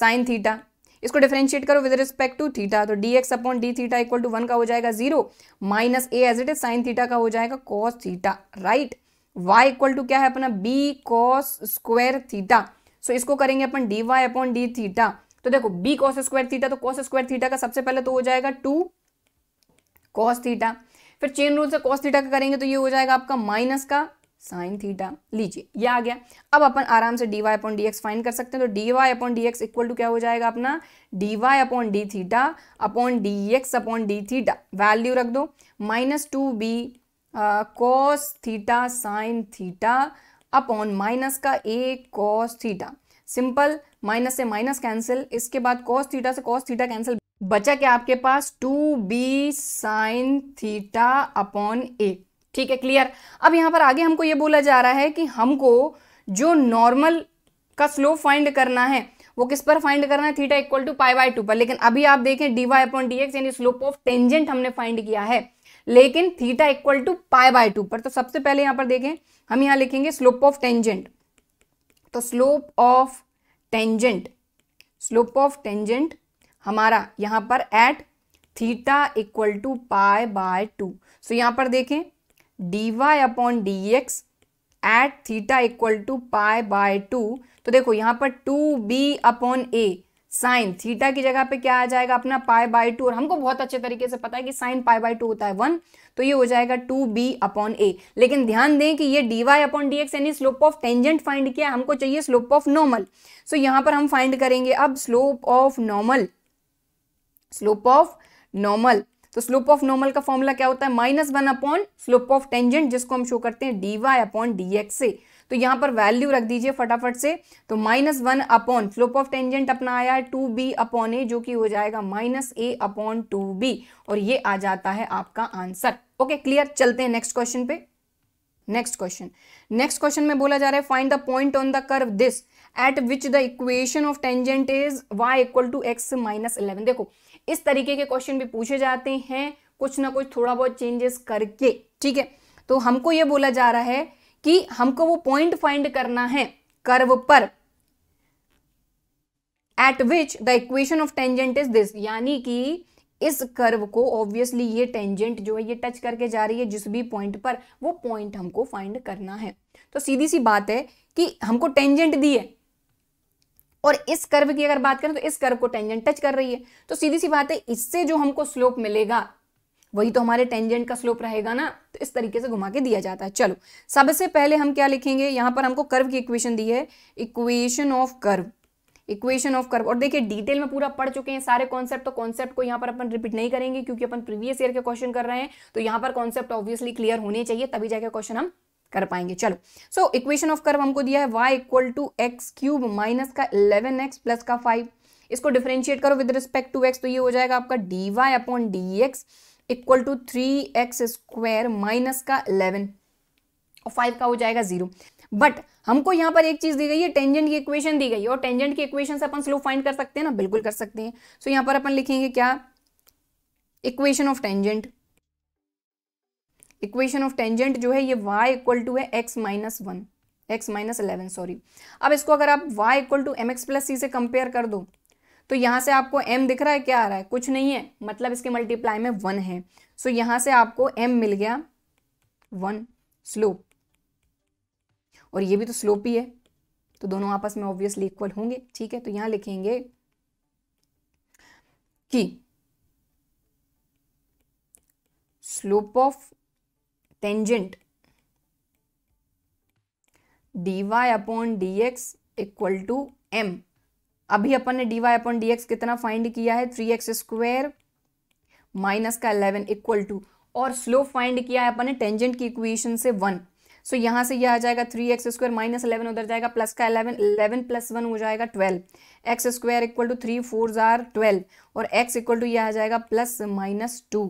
sine theta इसको डिफ्रेंशिएट करो विद रिस्पेक्ट टू थीटा तो d x upon d theta equal to one का हो जाएगा zero minus a as it is sine theta का हो जाएगा cos theta right y equal to क्या है अपना b cos square theta so इसको करेंगे अपन d Y upon d theta तो देखो बी कॉस स्क्वायर थीटा तो कॉस स्क्वायर थीटा का सबसे पहले तो हो जाएगा टू कॉस थीटा फिर चेन रूल से कॉस थीटा का करेंगे तो ये हो जाएगा आपका माइनस का साइन थीटा लीजिए ये आ गया अब अपन आराम से d Y upon D x find कर सकते हैं तो d Y upon D x equal to क्या हो जाएगा अपना d Y upon d theta upon D x upon d theta value रख दो minus two b cos theta sine theta upon minus का a cos theta simple minus से minus cancel इसके बाद कॉस थीटा से कॉस थीटा कैंसिल बचा क्या आपके पास to be sine theta upon a ठीक है क्लियर अब यहां पर आगे हमको ये बोला जा रहा है कि हमको जो नॉर्मल का स्लोप फाइंड करना है वो किस पर फाइंड करना है theta equal to pi by two पर लेकिन अभी आप देखें D Y upon D x यानी स्लोप ऑफ टेंजेंट हमने फाइंड किया है लेकिन theta equal to pi by two पर तो सबसे पहले यहां पर देखें हम यहां लिखेंगे स्लोप ऑफ टेंजेंट तो slope of tangent slope of tangent हमारा यहाँ पर at theta equal to pi by two so यहाँ पर देखें D Y upon D X at theta equal to pi by two तो देखो यहाँ पर two B upon A sine theta की जगह पे क्या आ जाएगा अपना पाए बाय टू और हमको बहुत अच्छे तरीके से पता है कि साइन पाए बाय टू होता है वन तो ये हो जाएगा टू बी अपॉन ए लेकिन ध्यान दें कि ये d Y upon D x यानी स्लोप ऑफ टेंजेंट फाइंड किया हमको चाहिए स्लोप ऑफ नॉर्मल सो यहाँ पर हम फाइंड करेंगे अब slope of normal slope of normal तो स्लोप ऑफ नॉर्मल का फॉर्मूला क्या होता है minus one upon slope of tangent जिसको हम शो करते हैं d Y upon D x से तो यहां पर वैल्यू रख दीजिए फटाफट से तो minus one upon slope of tangent अपना आया है टू बी अपॉन ए जो कि हो जाएगा minus a upon two b और ये आ जाता है आपका आंसर ओके क्लियर चलते हैं नेक्स्ट क्वेश्चन पे नेक्स्ट क्वेश्चन नेक्स्ट क्वेश्चन में बोला जा रहा है find the point on the curve this at which the equation of tangent is y equal to x minus eleven देखो इस तरीके के क्वेश्चन भी पूछे जाते हैं कुछ ना कुछ थोड़ा बहुत चेंजेस करके ठीक है तो हमको ये बोला जा रहा है कि हमको वो पॉइंट फाइंड करना है कर्व पर at which the equation of tangent is this यानी कि इस कर्व को ऑब्वियसली ये टेंजेंट जो है ये टच करके जा रही है जिस भी पॉइंट पर वो पॉइंट हमको फाइंड करना है तो सीधी सी बात है कि हमको टेंजेंट दी है और इस कर्व की अगर बात करें तो इस कर्व को टेंजेंट टच कर रही है तो सीधी सी बात है इससे जो हमको स्लोप मिलेगा वही तो हमारे टेंजेंट का स्लोप रहेगा ना तो इस तरीके से घुमा के दिया जाता है चलो सबसे पहले हम क्या लिखेंगे यहां पर हमको कर्व की इक्वेशन दी है equation of curve equation of curve और देखिए डिटेल में पूरा पढ़ चुके हैं सारे कॉन्सेप्ट तो कॉन्सेप्ट को यहाँ पर अपन रिपीट नहीं करेंगे क्योंकि अपन प्रीवियस ईयर के क्वेश्चन कर रहे हैं तो यहाँ पर कॉन्सेप्ट ऑब्वियसली क्लियर होने चाहिए तभी जाके क्वेश्चन हम कर पाएंगे चलो सो इक्वेशन ऑफ कर्व हमको दिया है y equal to x cube minus का 11x प्लस का 5 इसको डिफ्रेंशिएट करो विद रिस्पेक्ट टू x तो ये हो जाएगा आपका dy y upon D x equal to three x square minus का 11 और 5 का हो जाएगा जीरो बट हमको यहाँ पर एक चीज़ दी गई है टेंजेंट की इक्वेशन दी गई है और टेंजेंट की इक्वेशन से अपन स्लो फाइंड कर सकते हैं ना बिल्कुल कर सकते हैं सो so, यहाँ पर अपन लिखेंगे क्या equation of tangent equation of tangent जो है ये y इक्वल टू है x minus one x minus eleven sorry अब इसको अगर आप y equal to m x plus c से कंपेयर कर दो तो यहाँ से आपको m दिख रहा है क्या आ रहा है कुछ नहीं है मतलब इसके मल्टीप्लाई में वन है सो so, यहाँ से आपको m मिल गया वन स्लोप और ये भी तो स्लोप ही है तो दोनों आपस में ऑब्वियसली इक्वल होंगे ठीक है तो यहां लिखेंगे कि slope of tangent d Y upon D x equal to m अभी अपन ने d Y upon D x कितना फाइंड किया है थ्री एक्स स्क्वेयर माइनस का इलेवन इक्वल टू और स्लो फाइंड किया है अपन ने टेंजेंट की इक्वेशन से वन सो so, यहाँ से यह आ जाएगा three x square minus eleven उधर जाएगा प्लस का इलेवन इलेवन प्लस वन हो जाएगा twelve x square equal to three four जार ट्वेल्व और एक्स इक्वल टू यह आ जाएगा प्लस माइनस टू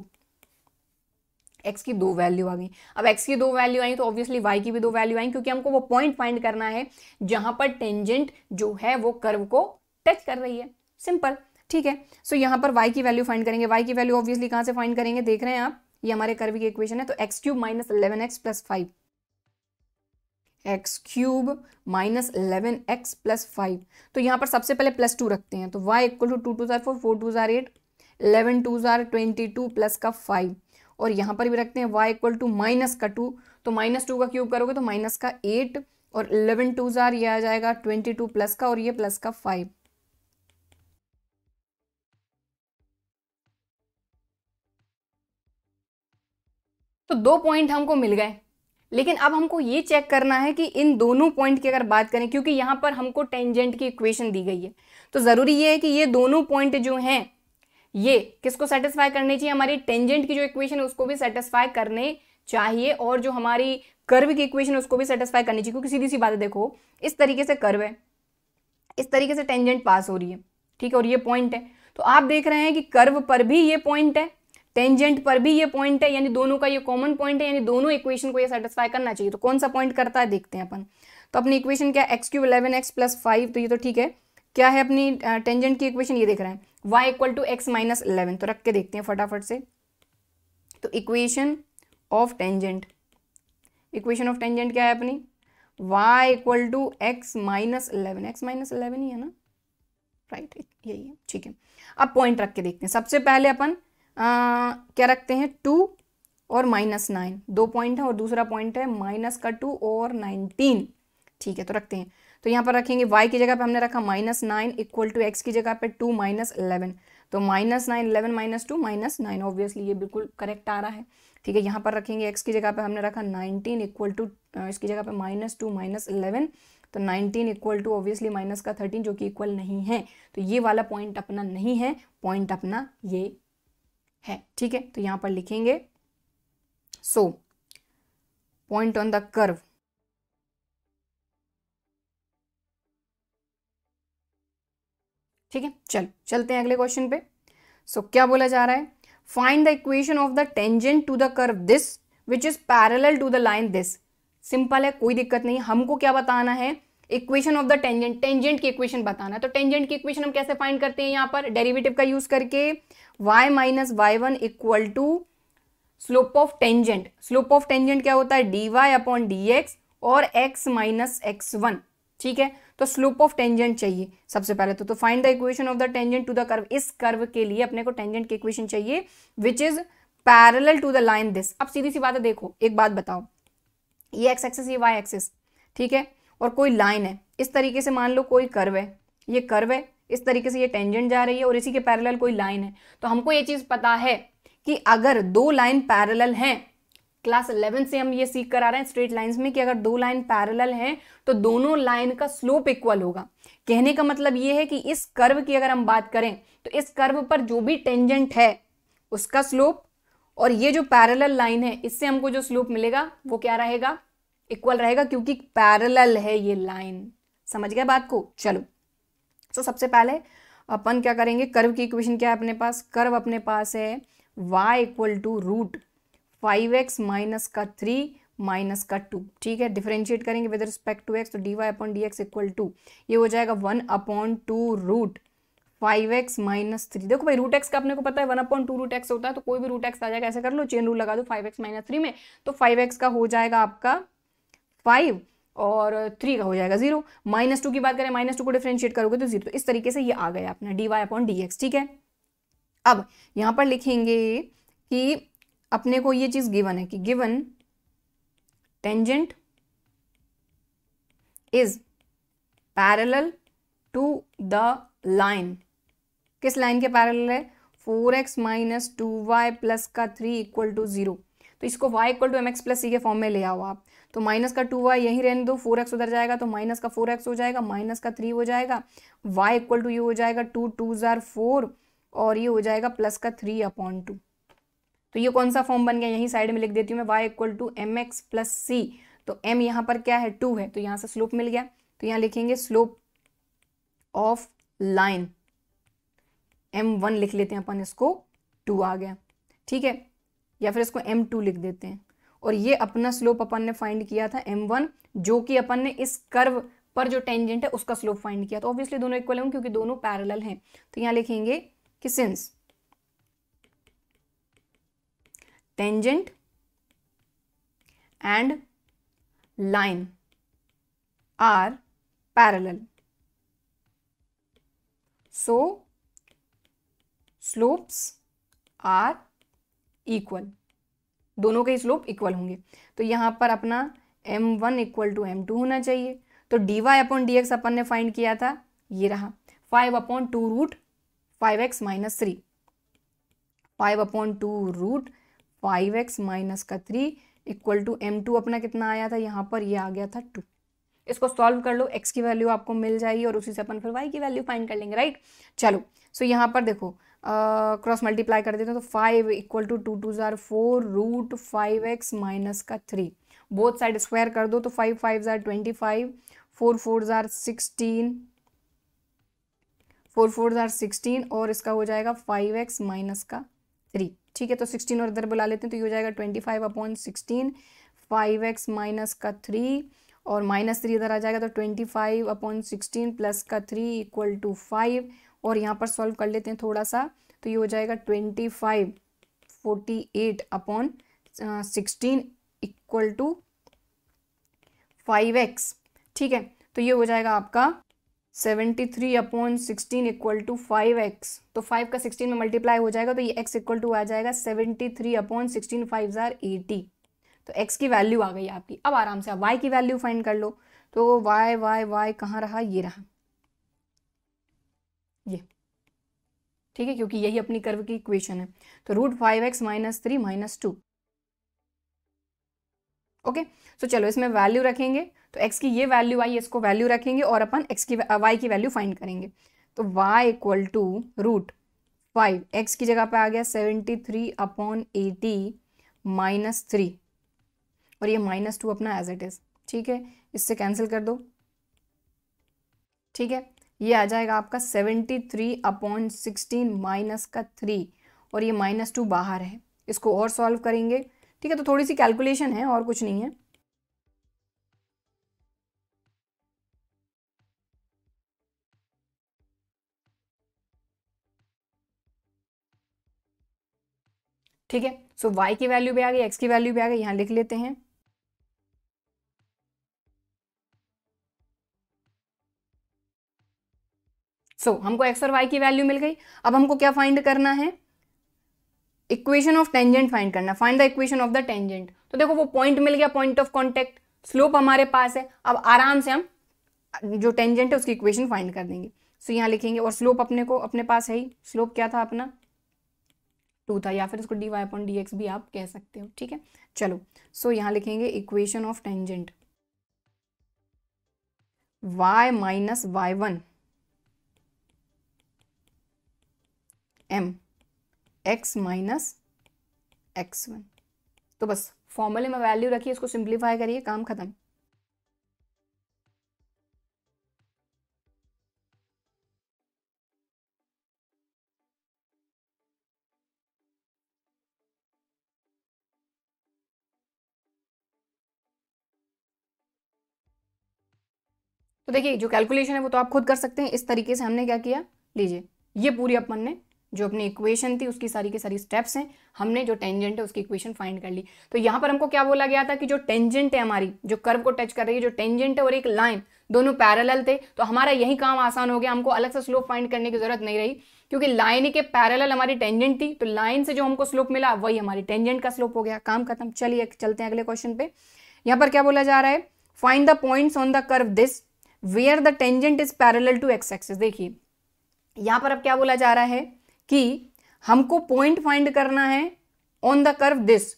एक्स की दो वैल्यू आ गई अब एक्स की दो वैल्यू आई तो ऑब्वियसली वाई की भी दो वैल्यू आई क्योंकि हमको वो पॉइंट फाइंड करना है जहां पर टेंजेंट जो है वो कर्व को टच कर रही है सिंपल ठीक है सो so, यहां पर वाई की वैल्यू फाइंड करेंगे वाई की वैल्यू ऑब्वियसली कहां से फाइंड करेंगे देख रहे हैं आप ये हमारे कर्व की इक्वेशन है तो x cube minus eleven x plus five x cube minus eleven x plus five तो यहां पर सबसे पहले प्लस टू रखते हैं तो y equal to two two जार फोर फोर टू जार एट इलेवन टू जार ट्वेंटी टू प्लस का फाइव और यहाँ पर भी रखते हैं वाई इक्वल टू माइनस का टू तो माइनस टू का क्यूब करोगे तो माइनस का एट और इलेवन टू जार ये आ जाएगा ट्वेंटी टू प्लस का और ये प्लस का फाइव तो दो पॉइंट हमको मिल गए लेकिन अब हमको ये चेक करना है कि इन दोनों पॉइंट की अगर बात करें क्योंकि यहां पर हमको टेंजेंट की इक्वेशन दी गई है तो ज़रूरी ये है कि ये दोनों पॉइंट जो हैं ये किसको सेटिस्फाई करनी चाहिए हमारी टेंजेंट की जो इक्वेशन है उसको भी सेटिस्फाई करने चाहिए और जो हमारी कर्व की इक्वेशन है उसको भी सेटिस्फाई करनी चाहिए क्योंकि सीधी सी बात है देखो इस तरीके से कर्व है इस तरीके से टेंजेंट पास हो रही है ठीक है और ये पॉइंट है तो आप देख रहे हैं कि कर्व पर भी ये पॉइंट है टेंजेंट पर भी ये पॉइंट है यानी दोनों का ये कॉमन पॉइंट है यानी दोनों इक्वेशन को ये सेटिस्फाई करना चाहिए तो कौन सा पॉइंट करता है देखते हैं अपन तो अपनी इक्वेशन क्या x cube eleven x plus five तो ये तो ठीक है क्या है अपनी टेंजेंट की इक्वेशन ये देख रहे हैं y equal to x minus eleven तो रख के देखते हैं फटाफट से तो equation of tangent equation of tangent क्या है अपनी y equal to x minus eleven x minus eleven ही है ना राइट right, यही है ठीक है अब पॉइंट रख के देखते हैं सबसे पहले अपन आ, क्या रखते हैं टू और माइनस नाइन दो पॉइंट है और दूसरा पॉइंट है माइनस का टू और नाइनटीन ठीक है तो रखते हैं तो यहाँ पर रखेंगे वाई की जगह पे हमने रखा minus nine equal to x की जगह पे टू माइनस इलेवन तो minus nine eleven minus two minus nine obviously ये बिल्कुल करेक्ट आ रहा है ठीक है यहाँ पर रखेंगे एक्स की जगह पे हमने रखा नाइनटीन इक्वल टू इसकी जगह पे माइनस टू माइनस इलेवन तो nineteen equal to obviously minus का थर्टीन जो कि इक्वल नहीं है तो ये वाला पॉइंट अपना नहीं है पॉइंट अपना ये है ठीक है तो यहाँ पर लिखेंगे so point on the curve ठीक है चल चलते हैं अगले क्वेश्चन पे सो so, क्या बोला जा रहा है find the equation of the tangent to the curve this which is parallel to the line this simple है कोई दिक्कत नहीं हमको क्या बताना है equation of the tangent tangent की इक्वेशन बताना है तो टेंजेंट की इक्वेशन हम कैसे फाइंड करते हैं यहां पर डेरिवेटिव का यूज करके y minus y one equal to slope of tangent slope of tangent क्या होता है dy वाई अपॉन डी और x माइनस एक्स वन ठीक है तो स्लोप ऑफ टेंजेंट चाहिए सबसे पहले तो तो find the equation of the tangent to the curve इस कर्व के लिए अपने को टेंजेंट की इक्वेशन चाहिए which is parallel to the line this अब सीधी सी बात है देखो एक बात बताओ ये एक्स एक्सेस ये वाई एक्सेस ठीक है और कोई लाइन है इस तरीके से मान लो कोई कर्व है ये कर्व है इस तरीके से ये टेंजेंट जा रही है और इसी के पैरेलल कोई लाइन है तो हमको ये चीज़ पता है कि अगर दो लाइन पैरेलल हैं क्लास इलेवन से हम ये सीख करा रहे हैं स्ट्रेट लाइंस में कि अगर दो लाइन पैरेलल हैं तो दोनों लाइन का स्लोप इक्वल होगा कहने का मतलब ये है कि इस कर्व की अगर हम बात करें तो इस कर्व पर जो भी टेंजेंट है उसका स्लोप और ये जो पैरेलल लाइन है इससे हमको जो स्लोप मिलेगा वो क्या रहेगा इक्वल रहेगा क्योंकि पैरेलल है ये लाइन समझ गया बात को चलो तो सबसे पहले अपन क्या करेंगे कर्व की इक्वेशन क्या है अपने पास कर्व अपने पास है y equal to root five x minus का थ्री माइनस का टू ठीक है डिफ्रेंशिएट करेंगे विद रिस्पेक्ट टू एक्स तो d Y upon D x equal to ये हो जाएगा one upon two root five x minus three देखो भाई रूट एक्स का अपने को पता है one upon two root x होता है तो कोई भी रूट एक्स आ जाएगा ऐसा कर लो चेन रूल लगा दो फाइव एक्स माइनस थ्री में तो फाइव एक्स का हो जाएगा आपका फाइव और थ्री का हो जाएगा जीरो माइनस टू की बात करें माइनस टू को डिफ्रेंशिएट करोगे तो जीरो तो इस तरीके से ये आ गया अपना d Y upon D x ठीक है अब यहाँ पर लिखेंगे कि अपने को ये चीज़ गिवन है कि given tangent is parallel to the line किस लाइन के पैरेलल है four x minus two y plus का थ्री इक्वल टू ज़ीरो तो इसको y equal to m x plus c के फॉर्म में ले आओ आप तो माइनस का टू वाई यही रहने दो फोर एक्स उधर जाएगा तो माइनस का फोर एक्स हो जाएगा माइनस का थ्री हो जाएगा y इक्वल टू ये हो जाएगा टू टू ज़ार फोर और ये हो जाएगा प्लस का थ्री अपॉन टू तो ये कौन सा फॉर्म बन गया यहीं साइड में लिख देती हूँ मैं y equal to m x plus c तो एम यहाँ पर क्या है टू है तो यहाँ से स्लोप मिल गया तो यहाँ लिखेंगे slope of line m one लिख लेते हैं अपन इसको टू आ गया ठीक है या फिर इसको एम टू लिख देते हैं और ये अपना स्लोप अपन ने फाइंड किया था एम वन जो कि अपन ने इस कर्व पर जो टेंजेंट है उसका स्लोप फाइंड किया तो ऑब्वियसली दोनों इक्वल क्योंकि दोनों पैरेलल हैं तो यहाँ लिखेंगे कि since tangent and line are parallel. So, slopes are equal. दोनों के स्लोप इक्वल होंगे तो यहाँ पर अपना m1 one equal to M होना चाहिए तो dy वाई अपॉन डी अपन ने फाइंड किया था ये रहा five upon two root five x minus three five upon two root five x minus का three equal to m two अपना कितना आया था यहाँ पर ये आ गया था टू इसको सॉल्व कर लो एक्स की वैल्यू आपको मिल जाएगी और उसी से अपन फिर वाई की वैल्यू फाइंड कर लेंगे राइट चलो सो so यहाँ पर देखो क्रॉस मल्टीप्लाई कर देते हैं तो five equal to two two ज़ार four root five x minus का थ्री बोथ साइड स्क्वायर कर दो तो फाइव फाइव ज़ार ट्वेंटी फाइव फोर फोर ज़ार सिक्सटीन फोर फोर ज़ार सिक्सटीन और इसका हो जाएगा फाइव एक्स माइनस का थ्री ठीक है तो सिक्सटीन और इधर बुला लेते हैं तो ये हो जाएगा twenty five upon sixteen five x minus का थ्री और माइनस थ्री इधर आ जाएगा तो twenty five upon sixteen plus का थ्री इक्वल टू फाइव और यहाँ पर सॉल्व कर लेते हैं थोड़ा सा तो ये हो जाएगा twenty five forty eight upon sixteen equal to five x ठीक है तो ये हो जाएगा आपका seventy three upon sixteen equal to five x तो फाइव का सिक्सटीन में मल्टीप्लाई हो जाएगा तो ये एक्स इक्वल टू आ जाएगा seventy three upon sixteen five हजार एटी तो एक्स की वैल्यू आ गई आपकी अब आराम से आप वाई की वैल्यू फाइंड कर लो तो वाई वाई वाई कहाँ रहा ये रहा ये ठीक है क्योंकि यही अपनी कर्व की इक्वेशन है तो root five x minus three minus two okay so चलो इसमें वैल्यू रखेंगे तो एक्स की ये वैल्यू आई इसको वैल्यू रखेंगे और अपन एक्स की वाई uh, की वैल्यू फाइंड करेंगे तो y equal to root five x की जगह पे आ गया seventy three upon eighty minus three और ये माइनस टू अपना एज इट इज़ ठीक है इससे कैंसिल कर दो ठीक है ये आ जाएगा आपका seventy three upon sixteen minus का थ्री और ये माइनस टू बाहर है इसको और सॉल्व करेंगे ठीक है तो थोड़ी सी कैलकुलेशन है और कुछ नहीं है ठीक है सो y की वैल्यू भी आ गई x की वैल्यू भी आ गई यहां लिख लेते हैं सो so, हमको x और y की वैल्यू मिल गई अब हमको क्या फाइंड करना है इक्वेशन ऑफ टेंजेंट फाइंड करना find the equation of the tangent तो देखो वो पॉइंट मिल गया पॉइंट ऑफ कॉन्टेक्ट स्लोप हमारे पास है अब आराम से हम जो टेंजेंट है उसकी इक्वेशन फाइंड कर देंगे सो यहाँ लिखेंगे और स्लोप अपने को अपने पास है ही स्लोप क्या था अपना टू था या फिर उसको d Y upon D x भी आप कह सकते हो ठीक है चलो सो यहाँ लिखेंगे equation of tangent y minus y one m x minus x one तो बस फॉर्मूले में वैल्यू रखिए इसको सिंप्लीफाई करिए काम खत्म तो देखिए जो कैलकुलेशन है वो तो आप खुद कर सकते हैं इस तरीके से हमने क्या किया लीजिए ये पूरी अपन ने जो अपनी इक्वेशन थी उसकी सारी की सारी स्टेप्स हैं हमने जो टेंजेंट है उसकी इक्वेशन फाइंड कर ली तो यहाँ पर हमको क्या बोला गया था कि जो टेंजेंट है हमारी जो कर्व को टच कर रही है जो टेंजेंट है और एक लाइन दोनों पैरेलल थे तो हमारा यही काम आसान हो गया हमको अलग से स्लोप फाइंड करने की जरूरत नहीं रही क्योंकि लाइन के पैरेलल हमारी टेंजेंट थी तो लाइन से जो हमको स्लोप मिला वही हमारी टेंजेंट का स्लोप हो गया काम खत्म चलिए चलते हैं अगले क्वेश्चन पे यहाँ पर क्या बोला जा रहा है find the point on the curve this where the tangent is parallel to x axis देखिए यहाँ पर अब क्या बोला जा रहा है कि हमको पॉइंट फाइंड करना है on the curve this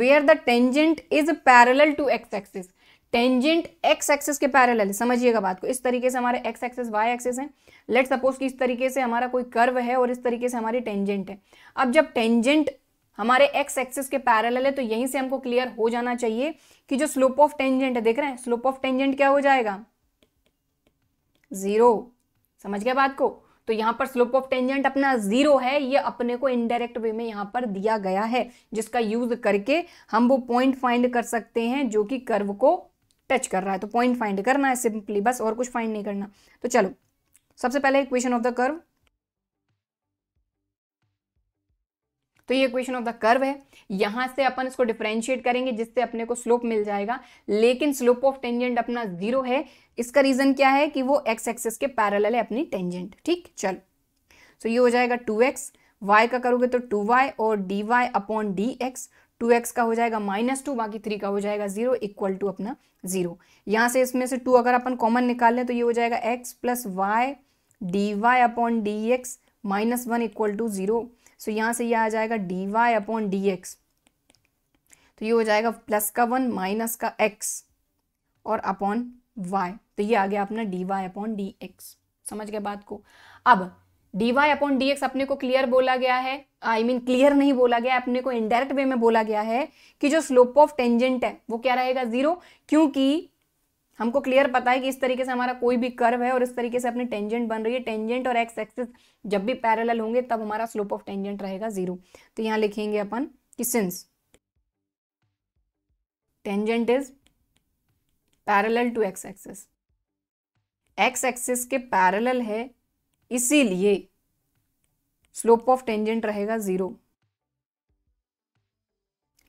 where the tangent is parallel to x axis tangent x axis के पैरेलल समझिएगा बात को इस तरीके से हमारे एक्स एक्सिस वाई एक्सिस हैं लेट सपोज कि इस तरीके से हमारा कोई कर्व है और इस तरीके से हमारी टेंजेंट है अब जब टेंजेंट हमारे एक्स एक्सिस के पैरेलल है तो यहीं से हमको क्लियर हो जाना चाहिए कि जो स्लोप ऑफ टेंजेंट है देख रहे हैं स्लोप ऑफ टेंजेंट क्या हो जाएगा जीरो समझ गया बात को तो यहाँ पर स्लोप ऑफ टेंजेंट अपना जीरो है ये अपने को इनडायरेक्ट वे में यहाँ पर दिया गया है जिसका यूज करके हम वो पॉइंट फाइंड कर सकते हैं जो कि कर्व को टच कर रहा है तो पॉइंट फाइंड करना है सिंपली बस और कुछ फाइंड नहीं करना तो चलो सबसे पहले इक्वेशन ऑफ द कर्व तो ये इक्वेशन ऑफ द कर्व है यहां से अपन इसको डिफ्रेंशिएट करेंगे जिससे अपने को स्लोप मिल जाएगा लेकिन स्लोप ऑफ टेंजेंट अपना जीरो है इसका रीज़न क्या है कि वो एक्स एक्सेस के पैरल है अपनी टेंजेंट ठीक चल सो ये हो जाएगा टू एक्स वाई का करोगे तो टू वाई और d Y upon D x two x का हो जाएगा माइनस टू बाकी थ्री का हो जाएगा जीरो इक्वल टू अपना जीरो यहां से इसमें से टू अगर अपन कॉमन निकाल लें तो ये हो जाएगा x plus y d Y upon D x minus one equal to zero so so, यहाँ से यह आ जाएगा d Y upon D x तो ये हो जाएगा प्लस का वन माइनस का एक्स और अपॉन वाई तो ये आ गया अपना d Y upon D x समझ गए बात को अब d Y upon D x अपने को क्लियर बोला गया है आई मीन क्लियर नहीं बोला गया अपने को इनडायरेक्ट वे में बोला गया है कि जो स्लोप ऑफ टेंजेंट है वो क्या रहेगा जीरो क्योंकि हमको क्लियर पता है कि इस तरीके से हमारा कोई भी कर्व है और इस तरीके से अपनी टेंजेंट बन रही है टेंजेंट और एक्स एक्सिस जब भी पैरल होंगे तब हमारा स्लोप ऑफ टेंजेंट रहेगा जीरो तो यहाँ लिखेंगे अपन कि since tangent is parallel to x axis x axis के पैरेलल है इसीलिए स्लोप ऑफ टेंजेंट रहेगा जीरो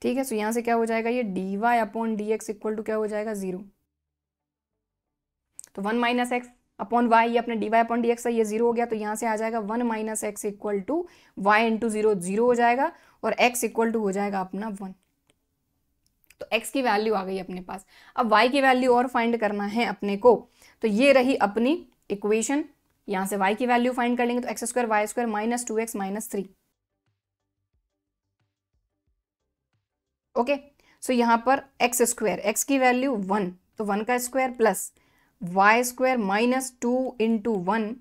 ठीक है सो यहां से क्या हो जाएगा ये d Y upon D x equal to क्या हो जाएगा जीरो तो one minus x upon y अपने d Y upon D x ये जीरो हो गया तो यहाँ से आ जाएगा one minus x equal to y into zero zero हो जाएगा और एक्स इक्वल टू हो जाएगा अपना वन तो एक्स की वैल्यू आ गई अपने पास अब वाई की वैल्यू और फाइंड करना है अपने को तो ये रही अपनी इक्वेशन यहाँ से वाई की वैल्यू फाइंड कर लेंगे तो x square y square minus two x minus three okay so यहाँ पर एक्स स्क्वायर एक्स की वैल्यू वन तो वन का square plus y square minus two into one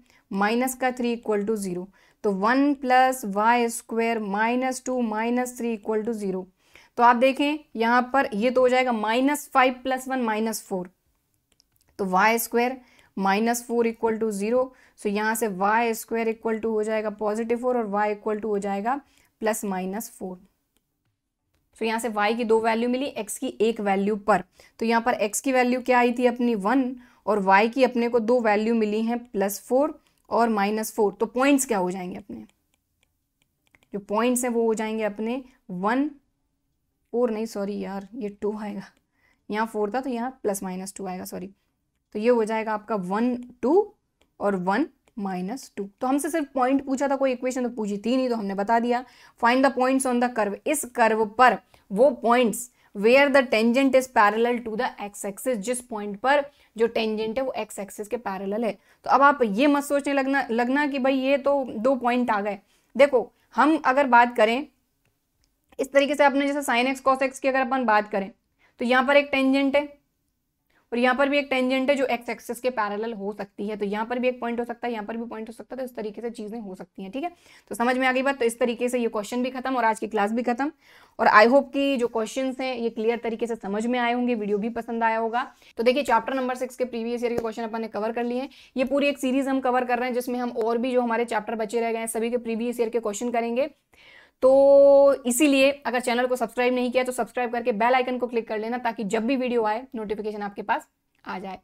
minus का थ्री इक्वल टू ज़ीरो तो one plus y square minus two minus three equal to zero तो आप देखें यहां पर ये तो हो जाएगा minus five plus one minus four तो y square minus four equal to zero so यहां से वाई स्क्वायर इक्वल टू हो जाएगा पॉजिटिव फोर और वाई इक्वल टू हो जाएगा प्लस माइनस फोर तो यहां से y की दो वैल्यू मिली x की एक वैल्यू पर तो यहां पर x की वैल्यू क्या आई थी अपनी वन और वाई की अपने को दो वैल्यू मिली हैं प्लस फोर और माइनस फोर तो पॉइंट्स क्या हो जाएंगे अपने जो पॉइंट्स हैं वो हो जाएंगे अपने वन फोर नहीं सॉरी यार ये टू आएगा यहाँ फोर था तो यहाँ प्लस माइनस टू आएगा सॉरी तो ये हो जाएगा आपका वन टू और वन माइनस टू तो हमसे सिर्फ पॉइंट पूछा था कोई इक्वेशन तो पूछी थी नहीं तो हमने बता दिया find the points on the curve इस कर्व पर वो points where the tangent is parallel to the x axis जिस पॉइंट पर जो टेंजेंट है वो एक्स एक्सिस के पैरेलल है तो अब आप ये मत सोचने लगना लगना कि भाई ये तो दो पॉइंट आ गए देखो हम अगर बात करें इस तरीके से अपने जैसे साइन एक्स कॉस एक्स की अगर अपन बात करें तो यहाँ पर एक टेंजेंट है और यहाँ पर भी एक टेंजेंट है जो एक्स एक्सेस के पैरेलल हो सकती है तो यहाँ पर भी एक पॉइंट हो सकता है यहाँ पर भी पॉइंट हो सकता है तो इस तरीके से चीज़ें हो सकती हैं ठीक है तो समझ में आ गई बात तो इस तरीके से ये क्वेश्चन भी खत्म और आज की क्लास भी खत्म और आई होप कि जो क्वेश्चन हैं ये क्लियर तरीके से समझ में आए होंगे वीडियो भी पसंद आया होगा तो देखिए चैप्टर नंबर सिक्स के प्रीवियस ईयर के क्वेश्चन अपन ने कवर कर लिए हैं ये पूरी एक सीरीज हम कवर कर रहे हैं जिसमें हम और भी जो हमारे चैप्टर बचे रह गए हैं सभी के प्रीवियस ईयर के क्वेश्चन करेंगे तो इसीलिए अगर चैनल को सब्सक्राइब नहीं किया तो सब्सक्राइब करके बेल आइकन को क्लिक कर लेना ताकि जब भी वीडियो आए नोटिफिकेशन आपके पास आ जाए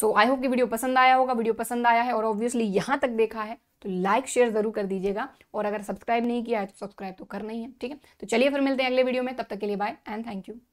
सो आई होप कि वीडियो पसंद आया होगा वीडियो पसंद आया है और ऑब्वियसली यहाँ तक देखा है तो लाइक शेयर जरूर कर दीजिएगा और अगर सब्सक्राइब नहीं किया है तो सब्सक्राइब तो करना ही है ठीक है तो चलिए फिर मिलते हैं अगले वीडियो में तब तक के लिए बाय एंड थैंक यू